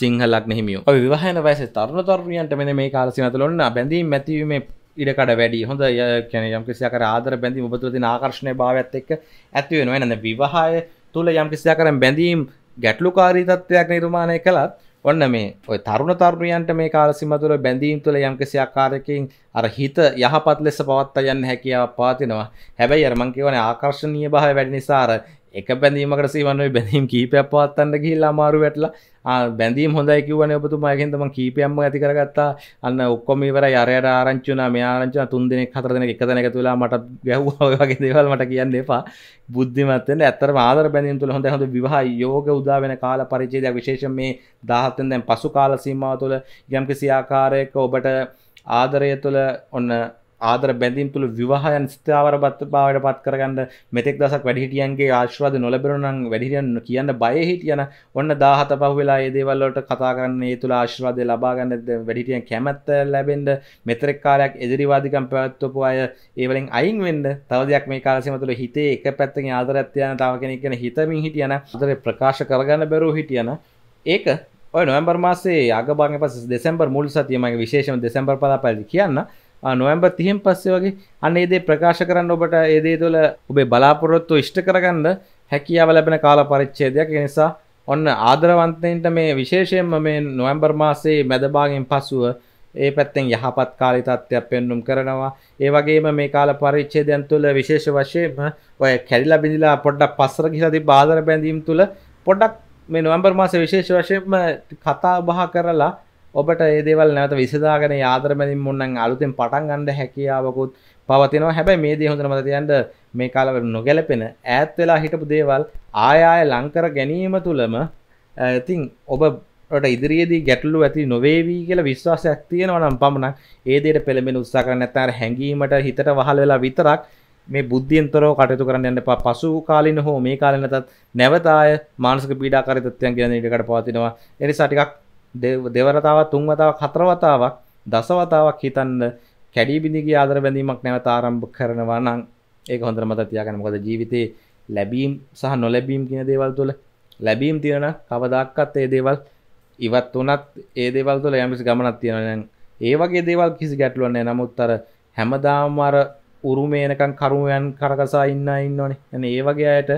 සිංහලක් නෙහිමියෝ විවාහන වයස තරුණ තරුණියන්ට මෙන මේ කාලසිනතුල ඔන්න බැඳීම් මැතිවීමේ ඉඩකඩ වැඩි හොඳ කැන යම්කිසිය කර ආදර බැඳීම උපතුලති ආකර්ශණය භාවත් එක් ඇතිවෙන වෙන විවාහය තුළ යම්කිසිය කරම් බැඳීම් ගැටලුකාරී තත්ත්වයක් නිර්මාණය කළත් ඔන්න මේ ඔය තරුණ තරුණයන්ට මේ කාලසිම තුළ බැඳීම් තුළ යම්කිසි ආකාරයකින් අර හිත යහපත් ලෙස පවත්තා යන්න හැකියාව පවතිනවා. හැබැයි අර මං කියවනේ ආකර්ෂණීය භාවය වැඩි නිසා අර එක බැඳීමකට සීවන්නේ බැඳීම් කීපයක් පවත්තන්න ගිහිල්ලා අමාරු වැටලා බැඳීම් හොඳයි කිව්වනේ ඔබතුමා ඒකෙන් තමයි කීපයක්ම ඇති කරගත්තා අන්න ඔක්කොම ඉවරයි අරයට ආරංචි වුණා මෙයා ආරංචි වුණා තුන් දිනක් හතර දිනක් එක තැනක තුලා මට ගැහුවා ඔය වගේ දේවල් මට කියන්න එපා බුද්ධිමත් වෙන්න ඇත්තටම ආදර බැඳීම් තුල හොඳ හොඳ විවාහ යෝග උදා වෙන කාල පරිච්ඡේදයක් විශේෂයෙන් මේ 17 වෙනි දැන් පසු කාල සීමාව තුළ යම්කිසි ආකාරයක ඔබට ආදරය තුළ ඔන්න ආදර බැඳින් තුළ විවාහයන් ස්ථාවර බත්භාවට පත් කරගන්න මෙතෙක් දසක් වැඩිහිටියන්ගේ ආශ්වාද නොලබෙනනම් වැඩිහිටියන් කියන්න බය හිටියන ඔන්න දාහත පහු වෙලා ඒ දේවල්වලට කතා කරන්න ඒ තුළ ආශිර්වාදය ලබා ගන්න වැඩිහිටියන් කැමැත්ත ලැබෙන්න මෙතරෙක් කාලයක් එදිරිවාදිකම් පැවැත්වපු අය ඒ වලින් අයින් වෙන්න තව දෙයක් මේ කාලසීම තුළ හිතේ එක පැත්තකින් ආදරයක් තියන තව කෙනෙක් ගැන හිතමින් හිටියන ආදරේ ප්‍රකාශ කරගන්න බැරුව හිටියන ඒක ඔය නොවම්බර් මාසේ අගබාග පස දෙෙසම්බර් මුල් සතියමගේ විශේෂම දෙෙසම්බර් පලා පැදි කියන්න නොවැම්බ තිහෙන් පස්සේ වගේ අන්න ඒදේ ප්‍රකාශ කරන්න ඔබට ඒදේ තුළ ඔබේ බලාපොරොත්තු ඉෂ්ට කරගන්න හැකියාව ලැබෙන කාල පරිච්චේදයක් නිසා ඔන්න ආදරවන්තයන්ට මේ විශේෂයෙන්ම මේ නොවැම්බර් මාසේ මැදභාගෙන් පසුව ඒ පැත්තෙන් යහපත් කාලි තත්ත්වයක් පෙන්නුම් කරනවා ඒ වගේම මේ කාල පරිච්ඡේදයන් තුළ විශේෂ වශයෙන්ම ඔය කැඩිලා බිඳිලා පොඩ්ඩක් පස්සර ගිහලා තිබ්බ ආදර බැඳීම් තුළ පොඩක් මේ නොවැම්බර් මාසේ විශේෂ වශයෙන්ම කතා බහ කරලා ඔබට ඒදවල් නැත විසදාගෙන යාදරමැින් මුන්නන් අලුතෙන් පටන් ගන්ඩ හැකියාවකුත් පවතිනවා හැබැයි මේ දේ හොඳ මතතියන්ට මේ කාලව නොගැලපෙන ඈත් වෙලා හිටපු දේවල් ආයාය ලංකර ගැනීම තුළම ඇතින් ඔබට ඉදිරියේදී ගැටලු ඇති නොවේවී කියලා විශ්වාස ඇතියෙනවනම් පමණක් ඒදයට පෙළමෙන උත්සා කරන ඇතර හැඟීමට හිතට වහල් වෙලා විතරක් මේ බුද්ධියන්තරෝ කටයුතු කරන්න යන්න එපා. පසු කාලින හෝ මේ කාලේ නැතත් නැවත ආය මානසික පීඩාකාරී තත්ත්වයන් ගැන ඉඩකට පවතිනවා. ඒ නිසා ටිකක් දෙවරතාවක් තුන්වතාවක් හතරවතාවක් දසවතාවක් හිතන්න කැඩී බිඳිගේ ආදර බැඳීමක් නැවත ආරම්භ කරනවා නම් ඒක හොඳට මතක තියාගන්න. මොකද ජීවිතේ ලැබීම් සහ නොලැබීම් කියන දේවල් තුළ ලැබීම් තියෙන කවදාකවත් ඒ දේවල් ඉවත් වුණත් ඒ දේවල් තුළ යම්කිසි ගමනක් තියෙනවා නම් ඒ වගේ දේවල් කිසි ගැටලුවක් නැහැ. නමුත් අර හැමදාම අර උරුමේනකම් කරුමයන් කරකසා ඉන්න ඉන්නෝනේ. يعني ඒ වගේ අයට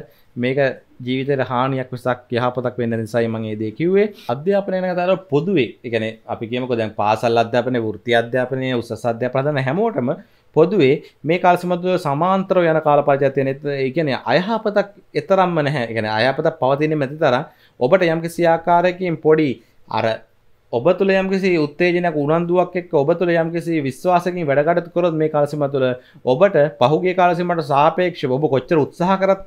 මේක ජීවිතයට හානියක් විසක් යහපතක් වෙන්න නිසායි මම මේ දේ කිව්වේ අධ්‍යාපනය ගැන කතාව පොදුවේ ඒ කියන්නේ අපි කියමුකෝ දැන් පාසල් අධ්‍යාපනය වෘත්ති අධ්‍යාපනය උසස් අධ්‍යාපන දන්න හැමෝටම පොදුවේ මේ කාල සමතුව සමාන්තරව යන කාල පරිච්ඡේදය තියෙන ඒ කියන්නේ අයහපතක් තරම්ම නැහැ ඒ කියන්නේ අයහපතක් පවතින්නේ නැති තරම් ඔබට යම්කිසි ආකාරයකින් පොඩි අර ඔබ තුළ යම්කිසි උත්තේජනක උනන්දුවක් එක්ක ඔබ තුළ යම්කිසි විශ්වාසකින් වැඩකටයුතු කරොත් මේ කාලසීමාව තුළ ඔබට පහුගිය කාලසීමාවට සාපේක්ෂව ඔබ කොච්චර උත්සාහ කරත්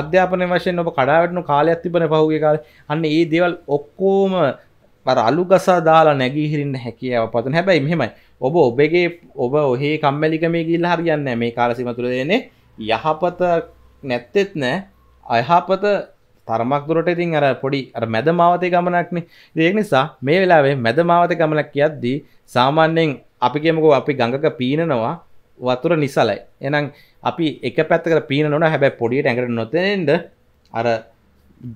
අධ්‍යාපන වශයෙන් ඔබ කඩාවැටනු කාලයක් තිබන පහුගේ කාල අන්න ඒ දේවල් ඔක්කෝම අලුගසා දාලා නැගිහිරන්න හැකියාව පතන හැබැයි මෙහෙමයි ඔබ ඔබගේ ඔබ ඔහේ කම්මැලිකමේ ගිල්ල හරියන්න මේ කාලසිමතුර දෙනේ යහපත නැත්තෙත් නෑ අයහපත තරමක් දුරට ඉතින් අර පොඩි අර මැද මාවතේ ගමනක්නේ ඒක නිසා මේ වෙලාවේ මැද මාවතේ ගමනක් කියද්දී සාමාන්‍යයෙන් අපි කියමුකෝ අපි ගඟක පීනනවා වතුර නිසලයි එහෙනම් අපි එක පැත්තක පීන නොන හැබැ පොඩියට ඇඟට නොතෙන්ද අර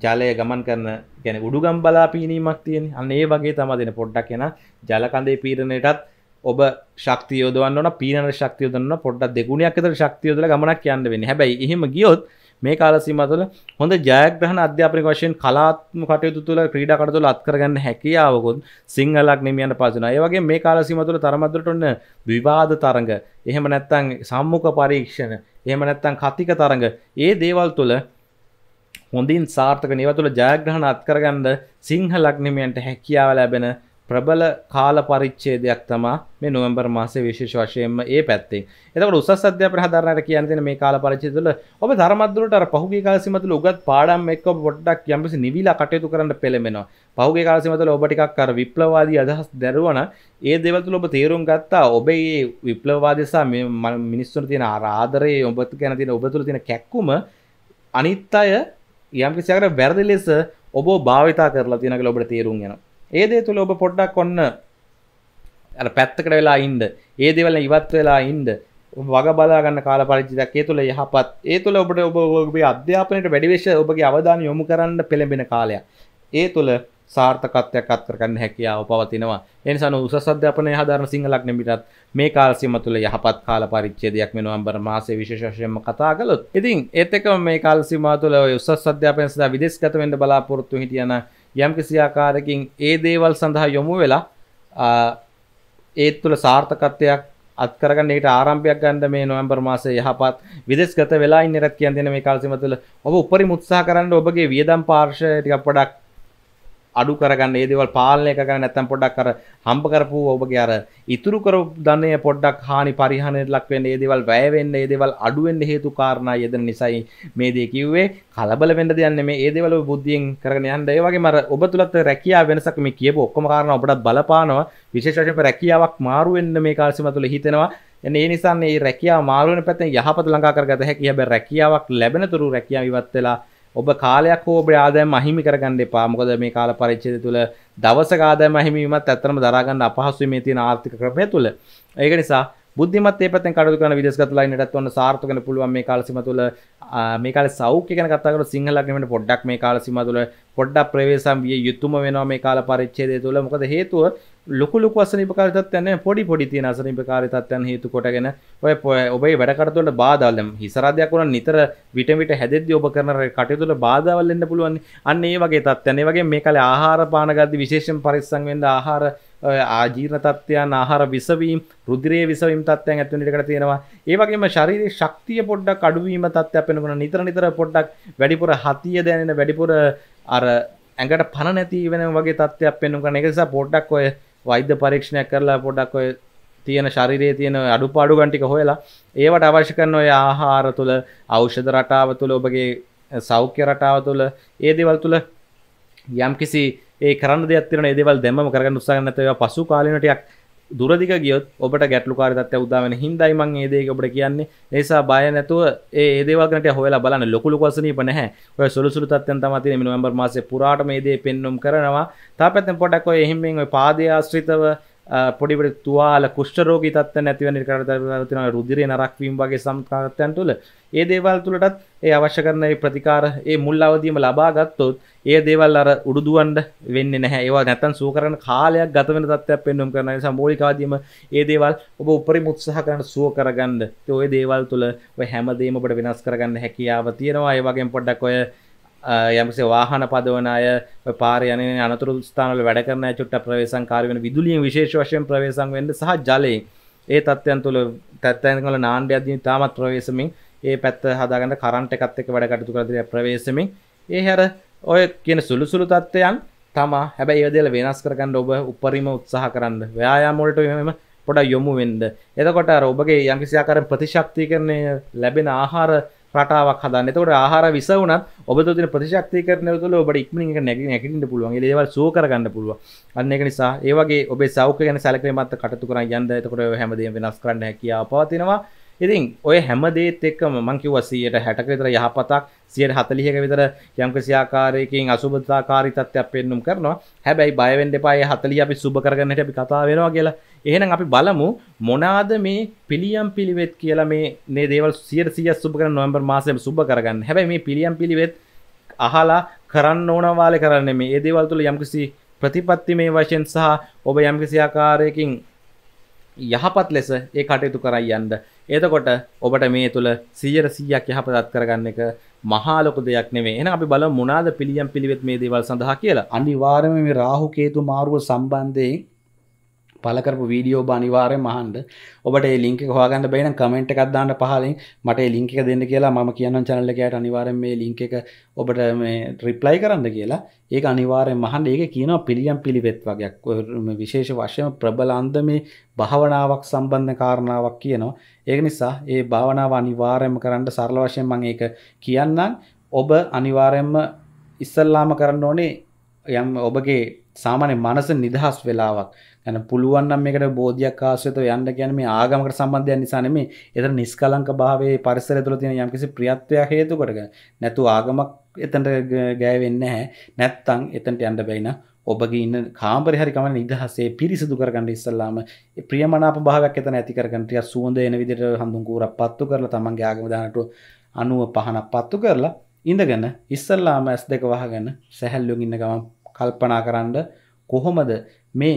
ජලය ගමන් කරන ගැන උඩුගම් බලා පීනීමක් තියෙන අන්නේ වගේ තම දෙන පොඩ්ඩක් කියෙන ජලකන්දේ පීරණයටත් ඔබ ශක්තියෝදවන්න පීන ශක්තියදන්න පොඩ්ඩ දෙගුණයක් තර ශක්තියෝදල ගමනක් කියන්න වෙන හැබයි එහෙම ගියොත් මේ කාලසීම තුළ හොඳ ජයග්‍රහණ අධ්‍යාපනික වශයෙන් කලාත්ම කටයුතු තුළ ක්‍රීඩා කටයුතු තුළ අත්කරගන්න හැකියාවකුත් සිංහලක් නෙමියන්න පසුනා. ඒ වගේ මේ කාලසීම තුළ තරමද්දට ඔන්න විවාද තරඟ, එහෙම නැත්නම් සම්මුඛ පරීක්ෂණ, එහෙම නැත්නම් කතික තරඟ, ඒ දේවල් තුළ හොඳින් සාර්ථක නිවතුළ ජයග්‍රහණ අත්කරගන්න සිංහලක් නෙමියන්ට හැකියාව ලැබෙන ප්‍රබල කාල පරිච්ඡේදයක් තමයි මේ නොවැම්බර් මාසයේ විශේෂ වශයෙන්ම ඒ පැත්තෙන්. එතකොට උසස් අධ්‍යාපන හදාරණයට කියන්න තියෙන මේ කාල පරිච්ඡේද තුළ ඔබ ධර්මද්දුරට අර පහුගිය කාල සීමා තුළ උගත් පාඩම් එක්ක ඔබ පොඩ්ඩක් යම්කිසි නිවිලා කටයුතු කරන්න පෙළඹෙනවා. පහුගිය කාල සීමා තුළ ඔබ ටිකක් අර විප්ලවවාදී අදහස් දැරුවා ඒ දේවල් තුළ ඔබ තේරුම් ගත්තා ඔබේ මේ විප්ලවවාදී සහ මේ මිනිස්සුන්ට තියෙන ආදරේ ඔබ ගැන තියෙන ඔබ තුළ තියෙන කැක්කුම අනිත් අය යම්කිසි ආකාරයක වැරදි ලෙස ඔබ භාවිතා කරලා තියෙනකල ඔබට තේරුම් යනවා. ඒදේ තුළ ඔබ පොඩ්ඩක් ඔන්න පැත්තකට වෙලා ඉන්ද ඒ දෙවල ඉවත් වෙලා ඉන්ද වග බලාගන්න කාල පරිචිතක් ඒ තුළ යහපත් ඒ තුළ ඔබට ඔබ ඔබේ අධ්‍යාපනයට වැඩිවේශ ඔබගේ අවධාන යොමු කරන්න පෙළඹෙන කාලයක් ඒ තුළ සාර්ථකත්වයක් අත්කරගන්න හැකියාව පවතිනවා එනිසාන උසස් අධ්‍යාපනය හදාරන සිංහලක් නෙමිටත් මේ කාලසිම තුළ යහපත් කාල පරිච්ඡේදයක් මේ නොවැම්බර් මාසයේ විශේෂයෙන්ම කතා කළොත් ඉතින් ඒත් එක්කම මේ කාලසීමා තුළ උසස් අධ්‍යාපනය සඳහා විදේශගත වෙන්න බලාපොරොත්තු හිටියන යම් කිසි ආකාරකින් ඒ දේවල් සඳහා යොමු වෙලා ඒත් තුළ සාර්ථකත්වයක් අත්කරගන්න ඒට ආරම්භයක් ගන්න මේ නොවැම්බර් මාසේ යහපත් විදෙස්ගත වෙලා ඉන්න රැත් කියන දෙන මේ කාලසීම තුළ ඔබ උපරිම උත්සාහ කරන්න ඔබගේ වියදම් පාර්ශ්වය ටිකක් වඩා අඩු කරගන්න ඒ දේවල් පාලනය කරගන්න නැත්නම් පොඩ්ඩක් අර හම්බ කරපු ඔබගේ අර ඉතුරු කරපු ධනය පොඩ්ඩක් හානි පරිහානියට ලක් වෙන්න ඒ දේවල් වැය වෙන්න ඒ දේවල් අඩු වෙන්න හේතු කාරණා යෙදෙන නිසායි මේ දේ කිව්වේ කලබල වෙන්න දෙයක් නෙමෙයි ඒ දේවල් ඔබ බුද්ධියෙන් කරගෙන යන්න ඒ වගේම අර ඔබ තුලත් රැකියාව වෙනසක් මේ කියපු ඔක්කොම කාරණා ඔබටත් බලපානවා විශේෂ වශයෙන් රැකියාවක් මාරු වෙන්න මේ කාලසීම තුළ හිතෙනවා ඒ නිසා මේ රැකියාව මාරු වෙන පැත්තෙන් යහපත ළඟා කරගත හැකි හැබැයි රැකියාවක් ලැබෙනතුරු රැකියාව ඉවත් වෙලා ඔබ කාලයක් හෝ ්‍රාදෑම අහිමි කරගන්න එපා මොකද මේ කාල පරිච්චේද තුළ දවස ගාදෑම අහිමීමත් ඇත්තම දරාගන්න අපහසු මේ තියෙන ආර්ථික ක්‍රමය තුළ ඒක නිසා බුද්ධිමත් ඒ පැත්තෙන් කටයුතු කරන විදේශගත ලයිනටත් ඔන්න සාර්ථක වෙන්න පුළුවන් මේ කාලසීම තුළ මේ කාලේ සෞඛ්‍ය ගැන කතා කරලා සිංහල අග්‍රමණයට පොඩ්ඩක් මේ කාලසීම තුළ පොඩ්ඩක් ප්‍රවේශම් විය යුතුම වෙනවා මේ කාල පරිච්ඡේදය තුළ මොකද හේතුව ලොකු ලොකු අසනීපකාරී තත්ත්වයන් නැහැ පොඩි පොඩි තියෙන අසනීපකාරී තත්ත්වයන් හේතු කොටගෙන ඔය ඔබේ වැඩ කටයුතුවලට බාධා වලින් හිසරදයක් වුණා නිතර විට විට හැදෙද්දී ඔබ කරන කටයුතු වල බාධා වල එන්න පුළුවන් අන්න ඒ වගේ තත්ත්වයන් ඒ වගේ මේ කාලේ ආහාර පාන ගද්දී විශේෂයෙන් පරිස්සම් වෙන්න ආහාර ආජීන තත්ත්වයන් ආහාර විසවීම් රුදිරේ විසවීම් තත්ත්වයන් ඇතුළට තියෙනවා ඒ වගේම ශරීරයේ ශක්තිය පොඩ්ඩක් අඩුවීම තත්ත්වයක් වෙනකොට නිතර නිතර පොඩ්ඩක් වැඩිපුර හතිය දැනෙන වැඩිපුර අර ඇඟට පණ නැති වෙන වගේ තත්ත්වයක් වෙනකොට ඒක නිසා පොඩ්ඩක් ඔය වෛද්‍ය පරීක්ෂණයක් කරලා පොඩ්ඩක් ඔය තියෙන ශරීරයේ තියෙන අඩුපාඩු ගන්ටික හොයලා ඒවට අවශ්‍ය කරන ඔය ආහාර තුළ ඖෂධ රටාව තුළ ඔබගේ සෞඛ්‍ය රටාව තුළ ඒ දේවල් තුළ යම් කිසි ඒ කරන්න දෙයක් තියෙන දේවල් දැම්ම කරගන්න උත්සාහ කරන තේවා පසු කාලිනටයක් දුරදිග ගියොත් ඔබට ගැටලුකාරී තත්ත්වයක් උදා වෙන හින්දායි මම මේ දේ ඔබට කියන්නේ ඒ නිසා බය නැතුව ඒ ඒ දේවල් ගැනට හොයලා බලන්න ලොකු ලොකු අසනීප නැහැ ඔය සුළු සුළු තත්ත්වයන් තමයි තියෙන්නේ මේ නොවැම්බර් මාසයේ පුරාට මේ දේ පෙන්වුම් කරනවා තාපැත්තෙන් පොඩක් ඔය එහෙම්මෙන් ඔය පාදයේ ආශ්‍රිතව පොඩිට තුවාල කුෂ්ටරෝග තත් නැතිවන කරතන රුදිරය නරක්වීම් වගේ සම්කාරත්තයන් තුළ ඒ දේවල් තුළටත් ඒ අවශ්‍ය කරන ප්‍රතිකාර ඒ මුල් අවදීම ලබා ගත්තොත් ඒ දේවල් අර උඩුදුවන්ඩ වෙන්න නැහැ ඒවා නැතන් සූකරන කාලයක් ගතවන තත්වයක් පෙන්නුම් කරන සම්මෝලිකාදීම ඒ දේවල් ඔබ උපරි මුත්සහ කරන සුව කරගන්න ඔය දේවල් තුළ හැමදේමට වෙනස් කරගන්න හැකියාව තියෙනවා ඒ වගේ පොඩ්ඩක් ඔය යමසේ වාහන පදවන අය පාර යන අනතුර ස්ථානල වැඩ කරන චුට්ට ප්‍රවේසන් කාරවෙන විදුලියෙන් විශේෂ වශයෙන් ප්‍රවේසන් වෙන්ඩ සහ ජලය ඒ තත්ත්වයන් තුළ තැත්තයන් කළ නාණ්ඩ අදී තාමත් ප්‍රවේශමින් ඒ පැත් හදාගන්න කරන්ට එකත් එක වැඩ කටතු කරදිය ප්‍රවේශමින් ඒ හැර ඔය කියන සුළු සුළු තත්ත්වයන් තමා හැබැයි ඒදල වෙනස් කරගන්න ඔබ උපරිම උත්සාහ කරන්න ව්‍යයාමොලට මෙම පොඩ යොමු වෙන්ද එතකොට ඔබගේ යංකිසියාකරන් ප්‍රතිශක්ති කරණය ලැබෙන ආහාර රටාවක් හදන්න තකට ආහාර විස වන ඔබ තින ප්‍රතිශක්ති කරන තුළ ඔබට ඉක්මනික නැග නැකට පුළුවන් ඒව සෝකරගන්න පුළුව අන්න එක නිසා ඒවගේ ඔබ සෞක ගැන සැලකීමත් කටතු කර යන්ද තකට හැමදේ වෙනස් කරන්න හැකියා පවතිනවා ඉතින් ඔය හැමදේත් එක්ක මංකිව සියයට හැටක විතර යහපතක් සියයට හතලිහක විතර යම්කසියාකාරයකින් අසුබතාකාරී තත්ත්වයක් පෙන්නුම් කරනවා හැබැයි බයවෙන්ඩ පාය හතලි අපි සුභ කරගන්නට අපි කතා වෙනවා කියලා එහෙනම් අපි බලමු මොනාද මේ පිළියම් පිළිවෙත් කියලා මේ මේ දේවල් 100 100 සුබ කරන නොවැම්බර් මාසයේම සුබ කරගන්න. හැබැයි මේ පිළියම් පිළිවෙත් අහලා කරන්න ඕන වාලේ කරන්නේ මේ ඒ දේවල් තුළ යම්කිසි ප්‍රතිපත්ති මේ වශයෙන් සහ ඔබ යම්කිසි ආකාරයකින් යහපත් ලෙස ඒ කටයුතු කරයි යන්න. එතකොට ඔබට මේ තුළ 100%ක් යහපතත් කරගන්න එක මහා ලොකු දෙයක් නෙමෙයි. එහෙනම් අපි බලමු මොනවාද පිළියම් පිළිවෙත් මේ දේවල් සඳහා කියලා. අනිවාර්යයෙන්ම මේ රාහු කේතු මාරුව සම්බන්ධයෙන් පලකරපු වීඩියෝ බනිවාරය මහන්ඩ ඔබට ලිංක හවාගන්න බයින කමෙන්ට් එකක්දාන්න පහලින් මට ලිංක දෙන්න කියලා ම කියන්න චනල්ලකයට අනිවාරෙන් මේ ලිංක එක ඔබට මේ ට්‍රිප්ලයි කරන්න කියලා ඒ අනිවාරය මහන්ඩ ඒක කියනවා පිළියම් පිළිවෙත් වගේයක් විශේෂ වශයෙන් ප්‍රබලන්ද මේ භාවනාවක් සම්බන්ධ කාරණාවක් කියනවා ඒක නිසා ඒ භාවනාව අනිවාරයම කරන්න සරල වශයෙන් මං ඒක කියන්නම් ඔබ අනිවාරයෙන්ම ඉස්සල්ලාම කරන්න ඕනේ යම් ඔබගේ සාමාන්‍ය මනස නිදහස් වෙලාවක් ගැන පුළුවන්නම් එකට බෝධයක් ආශ්‍රත යන්න ගැන මේ ආගමකට සම්බන්ධයන් නිසානෙම එත නිස්කලංක භාවේ පරිසර තුළ තියෙන යම්කිසි ප්‍රියත්වයක් හේතු කොටක නැතු ආගමක් එතන්ට ගෑවෙන්න හැ නැත්තං එතන්ට යන්න බැයින ඔබගේ ඉන්න කාම්පරිහරිකම නිදහසේ පිරිසිදු කරගන්න ඉස්සල්ලාම ප්‍රියමනාප භාවයක් එතන ඇති කරගන්නටිය සුවඳ එන විදිහට හඳුන් කූරක් පත්තු කරලා තමන්ගේ ආගම දානට අනුව පහනක් පත්තු කරලා ඉඳගෙන ඉස්සල්ලාම ඇස් දෙක වහගෙන සැහැල්ලුවෙන් ඉන්න ගමන් කල්පනා කරන්න කොහොමද මේ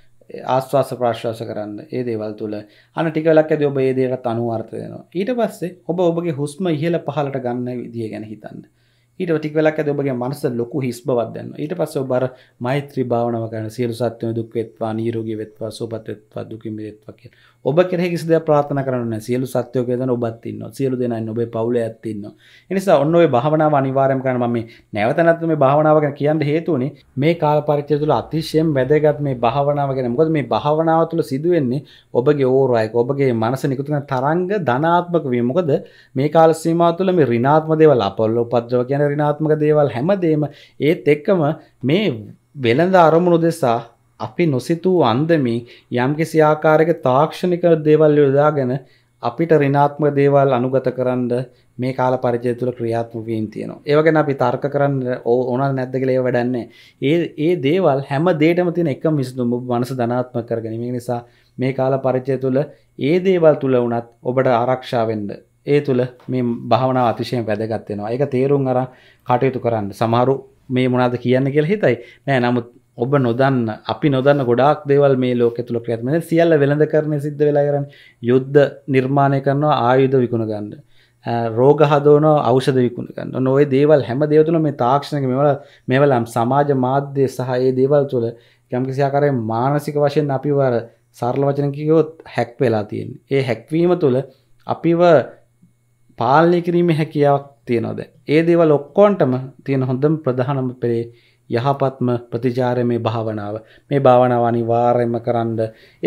ආස්වාස ප්‍රශ්වාස කරන්න ඒ දේවල් තුළ අන ටිකලක් ඇද ඔබ ඒ දේකට අනුවර්තයනවා ඊට පස්සේ ඔබ ඔබගේ හුස්ම ඉහල පහලට ගන්න විදිිය ගැන හිතන්න ඊට ටිකලක් ඇද ඔබගේ මනස ලොකු හිස් බවදන්න ඊට පස්ස ඔබර මෛත්‍රී භාවනාව කරන සියලු සත්‍යය දුක් වෙත්වා නීරෝගී වෙත්වා සෝපත් වෙත්වා දුකින් වෙත්වා කියලා ඔබ කෙරෙහිසිද ප්‍රාථන කරන සියලු සත්‍යයෝක දන ඔබත්තින්න සියලු දෙනයි ඔබේ පවුල ඇත්තින්න එනිසා ඔන්න ඔය භාවනාව අනිවාරයම් කරන මේ නැවතනත් මේ භාවනාව ගැන කියන්න හේතුවනි මේ කාල පරිචය තුළ අතිශයෙන් වැදගත් මේ භාවනාව ගැන මොකද මේ භාවනාව තුළ සිදුවෙන්නේ ඔබගේ ඕරයක ඔබගේ මනස නිකුතුන තරංග ධනාත්මක වීම මොකද මේ කාල සීමාව තුළ මේ ඍණාත්මක දේවල් අපොල්ල උපද්‍රව කියන ඍණාත්මක දේවල් හැමදේම ඒත් එක්කම මේ වෙළඳ අරමුණු දෙසා අපි නොසිතූ අන්දමින් යම්කිසි ආකාරයක තාක්ෂණික දේවල් යොදාගෙන අපිට ඍණාත්මක දේවල් අනුගත කරන්න මේ කාල පරිචය තුළ ක්‍රියාත්මක වීම තියෙනවා. ඒ වගේ අපි තර්ක කරන්න ඕනල් නැද්ද කියලා ඒව වැඩන්නේ. ඒ ඒ දේවල් හැම දෙයකම තියෙන එකම විසඳුම ඔබ මනස ධනාත්මක කරගනිමින්. ඒ නිසා මේ කාල පරිචය තුළ ඒ දේවල් තුළ වුණත් ඔබට ආරක්ෂා වෙන්න ඒ තුළ මේ භාවනාව අතිශයෙන් වැදගත් වෙනවා. ඒක තේරුම් අරන් කටයුතු කරන්න. සමහරු මේ මොනවද කියන්නේ කියලා හිතයි. නෑ නමුත් ඔබ නොදන්න අපි නොදන්න ගොඩක් දේවල් මේ ලෝක තුළ ක්‍රත්මද සියල්ල වෙළඳ කරන සිද්ධ වෙලා කරන්න යුද්ධ නිර්මාණය කරනවා ආයුධ විකුණ ගන්න රෝග හදෝන අවෂද විකුණ ගන්න නොවේ දේවල් හැම දේවතුළ මේ තාක්ෂණක මෙවල මෙවලම් සමාජ මාධ්‍ය සහයේ දේවල් තුළ යම්කිසියාකාරය මානසික වශයෙන් අපිවර සරල වචනකියොත් හැක් වෙලා තියෙන් ඒ හැක්වීම තුළ අපිව පාලනය කිරීම හැකියාවක් තියනොද ඒ දේවල් ඔක්කෝන්ටම තියෙන හොඳම් ප්‍රධානම පෙරේ යහපත්ම ප්‍රතිචාරය මේ භාවනාව මේ භාවනාව අනිවාර්යෙන්ම කරන්න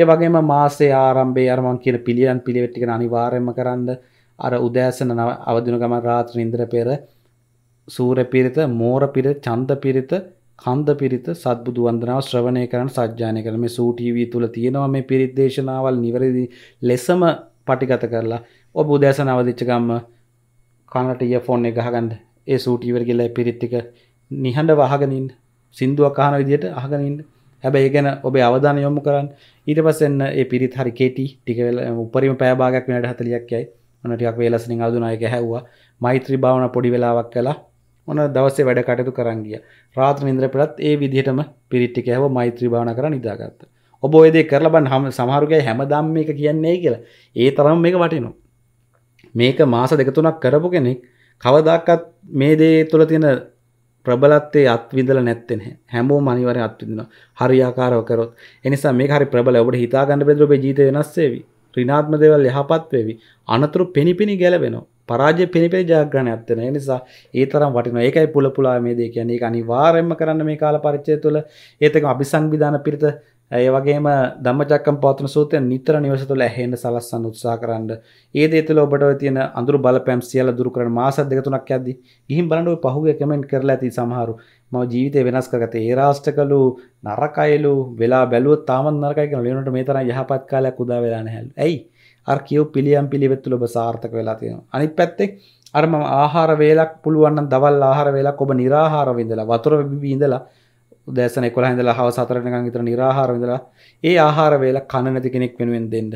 ඒ වගේම මාසේ ආරම්භයේ අර මං කියන පිළියම් පිළිවෙත් ටික අනිවාර්යෙන්ම කරන්න අර උදෑසන අවදින ගමන් රාත්‍රී නින්දර පෙර සූර්ය පිරිත මෝර පිරිත චන්ද පිරිත කන්ද පිරිත සත්බුදු වන්දනාව ශ්‍රවණය කරන සජ්ජායනය කරන මේ සූ ටීවී තුල තියෙනවා මේ පිරිත් දේශනාවල් නිවැරදි ලෙසම පටිගත කරලා ඔබ උදෑසන අවදිච්ච ගම්ම කනට ඉයර්ෆෝන් එක ගහගන්න ඒ සූ ටීවර් කියලා පිරිත් ටික නිහඬ වහගනින් සිින්දුවක් අහන විදියට අහගනින් හැබැයි ගැන ඔබේ අවධාන යොමු කරන්න ඊට පස්සෙන් ඒ පිරිත් හරි කෙටි ටිකවෙල උපරිම පෑභාගක් වනට හතලියක්යයි ඔනටක් වේලසිනි අදුනායක හැව්වා මෛත්‍රී භාවන පොඩි වෙලාවක් කලා ඕන දවසේ වැඩ කටයුතු කරන්ගිය රාත්‍ර ඉන්ද්‍ර පෙරත් ඒ විදිහටම පිරිට්ටික හැව මෛත්‍රී භාවන කර නිදාගත්ත ඔබ ඔයදේ කරලබන් හම සමහරුගේ හැමදම් මේක කියන්නේ කියලා ඒ තරම් මේක වටිනවා මේක මාස දෙක තුනක් කරපු කෙනෙක් කවදක්කත් මේ දේ තුළ තියෙන ප්‍රබලත්වයේ අත්විඳලා නැත්තේ නැහැ. හැමෝම අනිවාර්යෙන් අත්විඳිනවා. හරියාකාරව කරොත්. ඒ නිසා මේක හරි ප්‍රබලයි. ඔබට හිතා ගන්න බැරි ඔබේ ජීවිතය වෙනස් වෙවි. ඍණාත්මක දේවල් යහපත් වෙවි. අනතුරු පිනිපිනි ගැලවෙනවා. පරාජය පිනිපිනි ජයග්‍රහණයක් වෙනවා. ඒ නිසා ඒ තරම් වටිනවා. ඒකයි පුල පුලා මේ දේ කියන්නේ. ඒක අනිවාර්යයෙන්ම කරන්න මේ කාල පරිච්ඡේදය තුළ ඒත් එක අபிසංවිධාන පිරිත ඒ වගේම ධම්මචක්කම් පවත්වන සූත්‍රයෙන් නිතර නිවස තුළ ඇහෙන්න සලස්සන්න උත්සාහ කරන්න. ඒ දේ තුළ ඔබට ඔය තියෙන අඳුරු බලපෑම් සියල්ල දුරු කරන මාස දෙක තුනක් යද්දි ගිහින් බලන්න ඔය පහුගිය කමෙන්ට් කරලා ඇති සමහරු. මම ජීවිතේ වෙනස් කරගත්තේ ඒ රාෂ්ටකලු නරකයලු වෙලා බැලුවොත් තාමත් නරකයි කියන ලේනට මේ තරම් යහපත් කාලයක් උදා වෙලා නැහැලු. ඇයි? අර කියු පිළියම් පිළිවෙත් තුළ ඔබ සාර්ථක වෙලා තියෙනවා. අනිත් පැත්තේ අර මම ආහාර වේලක් පුළුවන් නම් දවල් ආහාර වේලක් ඔබ निराහාර විඳලා වතුර බිබී ඉඳලා උදෑසන 11 ඉඳලා හවස 4 වෙනකන් විතර निराහාර ඉඳලා ඒ ආහාර වේල කන නැති කෙනෙක් වෙනුවෙන් දෙන්න.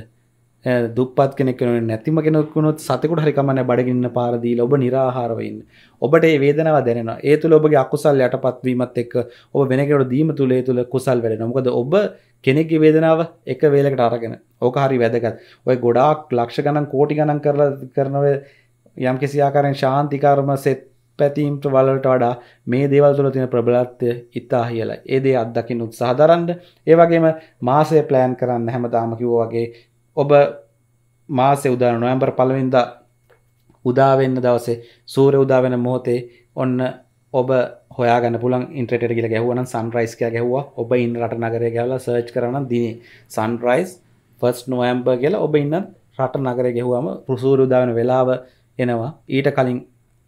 දුප්පත් කෙනෙක් වෙනුවෙන් නැතිම කෙනෙක් වුණොත් සතෙකුට හරි කමන්නේ බඩගින්න පාර දීලා ඔබ निराහාරව ඉන්න. ඔබට මේ වේදනාව දැනෙනවා. ඒ තුල ඔබගේ අකුසල් යටපත් වීමත් එක්ක ඔබ වෙන කෙනෙකුට දීම තුල ඒ තුල කුසල් වැඩෙනවා. මොකද ඔබ කෙනෙක්ගේ වේදනාව එක වේලකට අරගෙන. ඕක හරි වැදගත්. ඔය ගොඩාක් ලක්ෂ ගණන් කෝටි ගණන් කරලා කරන යම් කිසි ආකාරයෙන් ශාන්තිකර්ම සෙත් පැතීම් ප්‍රවලට වඩා මේ දේවල් තුළ තියෙන ප්‍රබලත්වය ඉතා කියලා ඒ දේ අත්දකින්න උත්සාහ දරන්න ඒ වගේම මාසය ප්ලෑන් කරන්න හැමදාම කිව්වා වගේ ඔබ මාසේ උදාන නොවැම්බර් පළවෙනිදා උදා වෙන්න දවසේ සූර්ය උදා වෙන මොහොතේ ඔන්න ඔබ හොයාගන්න පුළන් ඉන්ට්‍රට කියල ගැහවන සන්රයිස් කිය ගැහවා ඔබ ඉන්න රට නගරය ගැල සර්ච් කරන දිනේ සන්රයිස් ෆස් නොයම්බ කියලා ඔබ ඉන්න රට නගර ගැහුවම පුසූරුදාවන වෙලාව එනවා ඊට කලින්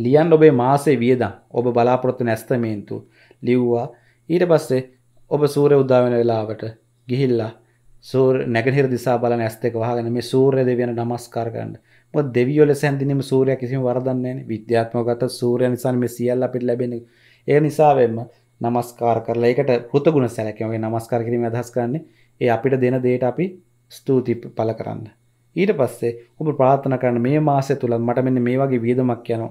ලියන් ඔබේ මාසේ වියදම් ඔබ බලාපොරොත්තු නැස්තමේන්තු ලිව්වා ඊට පස්සේ ඔබ සූරය උදාවෙන වෙලාවට ගිහිල්ලා සූර් නැගහිර දිසා බල ඇස්තක වහගෙන මේ සූර්ය දෙවියන නමස්කාර කරන්න මො දෙවියොල සැඳනීම සූරය කිසිම වරදන්නේ විද්‍යාත්මකත සූරය නිසා මේ සියල්ල අපිට ලැබෙන ඒ නිසාවෙන්ම නමස්කාර කරලා ඒකට පෘතගුණ සැලකමගේ නමස්කාර කිරීම අදහස් කරන්නේ ඒ අපිට දෙන දේට අපි ස්තුති පල කරන්න ඊට පස්සේ ඔබ ප්‍රාථන කරන මේ මාසය තුළන් මට මෙන්න මේ වගේ වියදමක් යනවා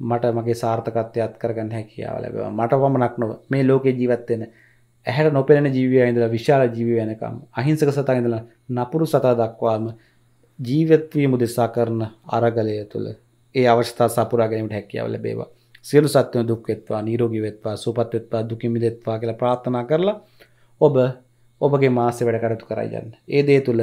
මට මගේ සාර්ථකත්වයත් කරගන්න හැකියාව ලැබවා මට පමණක් නොව මේ ලෝකෙ ජීවත්වෙන ඇහැට නොපෙනෙන ජීවය ඉඳලා විශාල ජීවය වෙනකම් අහිංසක සතා ඉඳලා නපුරු සතා දක්වාම ජීවත්වී මුදෙසා කරන අරගලය තුළ ඒ අවස්ථා සපුරා ගැනීමට හැකියාව ලැබේවා සියලු සත්වයන් දුක් වෙත්වා නිරෝගී වෙත්වා සුවපත් වෙත්වා දුකින් මිදෙත්වා කියලා ප්‍රාර්ථනා කරලා ඔබ ඔබගේ මාසෙ වැඩ කටයුතු කරයි යන්න. ඒ දේ තුළ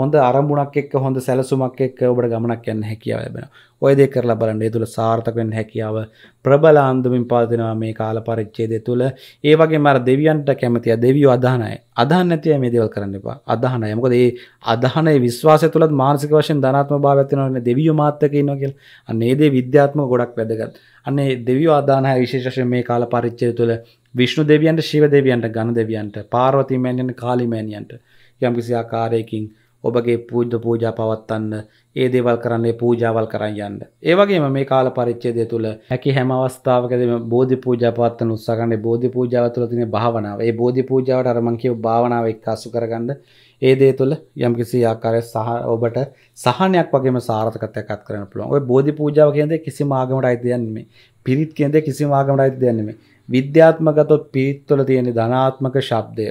හොඳ අරමුණක් එක් හොඳ සැලසුමක් එක් ඔබට ගමනක් යන්න හැකියාව ලැබෙන ඔයද කරලා බලන්න තුළ සාර්ථකෙන් හැකියාව ප්‍රබලාන්දමින් පාතිනවා මේ කාල පරිච්චේද තුළ ඒ වගේ මර දෙවියන්ට කැමතිය දෙවියෝ අදහනය අදහන්න ඇතිය මේ දෙවල් කරන්න එපා අදහනය මොකද ඒ අදහනය විශ්වාස තුළත් මාර්සික වශයෙන් ධනාත්ම භාවත්තිනවන දෙවියෝ මාත්තකන්නොකල් අන්නේදේ විද්‍යාත්ම ගොඩක් වැදගත් අන්නේ දෙවියෝ අදානය විශේෂයෙන් මේ කාල පරිච්චය තුළ විශ්ණු දෙවියන්ට ශිව දෙවියන්ට ගණ දෙවියන්ට පාර්වතිමෑන්යන් කාලිමෑනියන්ට යම්කිසි ආකාරයකින් ඔබගේ පූජ්ද පූජා පවත්වන්න ඒ දේවල් කරන්නේ පූජාවල් කරන්න යන්න. ඒවගේම මේ කාල පරිච්චේදය තුළ හැකි හැම අවස්ථාවකදම බෝධි පූජා පවත්වන උත්සාහන්නේ බෝධි පූජාව තුළ තින භාවනාව ඒ බෝධි පූජාවට අරමංකිව භාවනාව එක් අසු කරගන්න ඒ දේ තුළ යම්කිසි ආකාරය සහ ඔබට සහනයක් වගේම සාර්ථකතයකත් කරන පුළුවන් ඔය බෝධි පූජාව කියද කිසි මාගමට අයිතියන්නේ පිරිත් කියද කිසි මාගමට අයිතියන්නේ විද්‍යාත්මකතොත් පිරිත්වල තියෙන ධනාත්මක ශබ්දය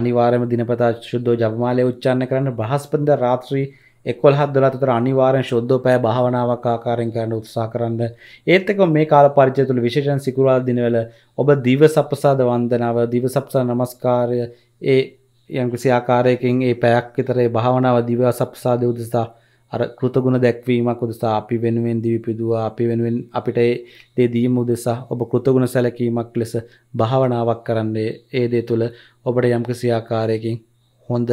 අනිවාර්යම දිනපතා ශුද්ධෝ ජපමාලය උච්චාරණය කරන්න බ්‍රහස්පතින්දා රාත්‍රී 11 12 අතර අනිවාර්යෙන් ශුද්ධෝ පැය භාවනාවක් ආකාරයෙන් කරන්න උත්සාහ කරන්න. ඒත් එක්ක මේ කාල පරිච්ඡේදය තුළ විශේෂයෙන් සිකුරාදා දිනවල ඔබ දිවසප්පසාද වන්දනාව, දිවසප්පසාද නමස්කාරය ඒ යම් කිසි ආකාරයකින් ඒ පැයක් විතරේ භාවනාව දිවසප්පසාද උදෙසා අර කෘතගුණ දැක්වීමක් උදෙසා අපි වෙනුවෙන් දීපිදුවා අපි වෙනුවෙන් අපිට දේ දීම උදෙසා ඔබ කෘතගුණ සැලකීමක් ලෙස භාවනාවක් කරන්නේ ඒ දේ තුළ ඔබට යම්කිසි ආකාරයකින් හොඳ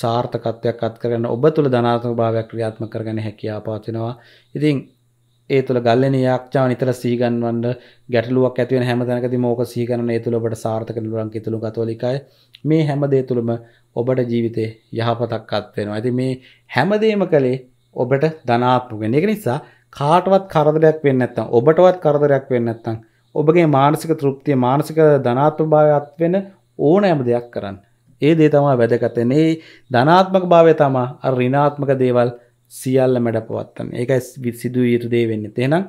සාර්ථකත්වයක් අත්කරගන්න ඔබ තුළ ධනාත්මක භාවයක් ක්‍රියාත්මක කරගන්න හැකියාව පවතිනවා. ඉතින් ඒ තුළ ගල්ලෙන යාඥාව නිතර සීගන්වන්න ගැටලුවක් ඇති වෙන හැම තැනකදීම ඕක සීගන්වන ඒ තුළ ඔබට සාර්ථක නිරුවන් කිතුළු කතෝලිකයි මේ හැමදේ තුළම ඔබට ජීවිතේ යහපතක් අත්වෙනවා. ඇති මේ හැමදේම කළේ ඔබට ධනාත්මකෙන එක නිසා කාටවත් කරදරයක් වෙන්න නැත්තම් ඔබටවත් කරදරයක් වෙන්න නැත්තම් ඔබගේ මානසික තෘප්තිය මානසික ධනාත්මක භාවය අත් වෙන ඕනෑම දෙයක් කරන්න. ඒ දේ තමයි වැදගත් වෙන්නේ. ඒ ධනාත්මක භාවය තමයි අර ඍණාත්මක දේවල් සියල්ල මැඩපවත්තන්නේ. ඒකයි සිදුවිය යුතු දේ වෙන්නේ. එහෙනම්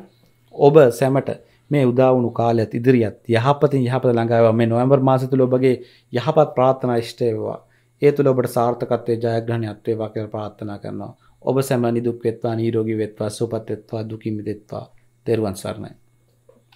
ඔබ සැමට මේ උදාවුණු කාලයත් ඉදිරිියත් යහපතින් යහපත ළඟාව මේ නොවැම්බර් මාසතුල ඔබගේ යහපත් ප්‍රාත්ථනා ෂ්ටේවා ඒ තුළ ඔබට සාර්ථකත්වය ජයග්‍රහණයත්වේ වාකර ප්‍රාත්ථනා කරනවා ඔබ සැම නිදුක් වෙත්වා නීරෝගී වෙත්වා සුපත් වෙත්වා දුකින් මිදෙත්වා තෙරුවන් සරණයි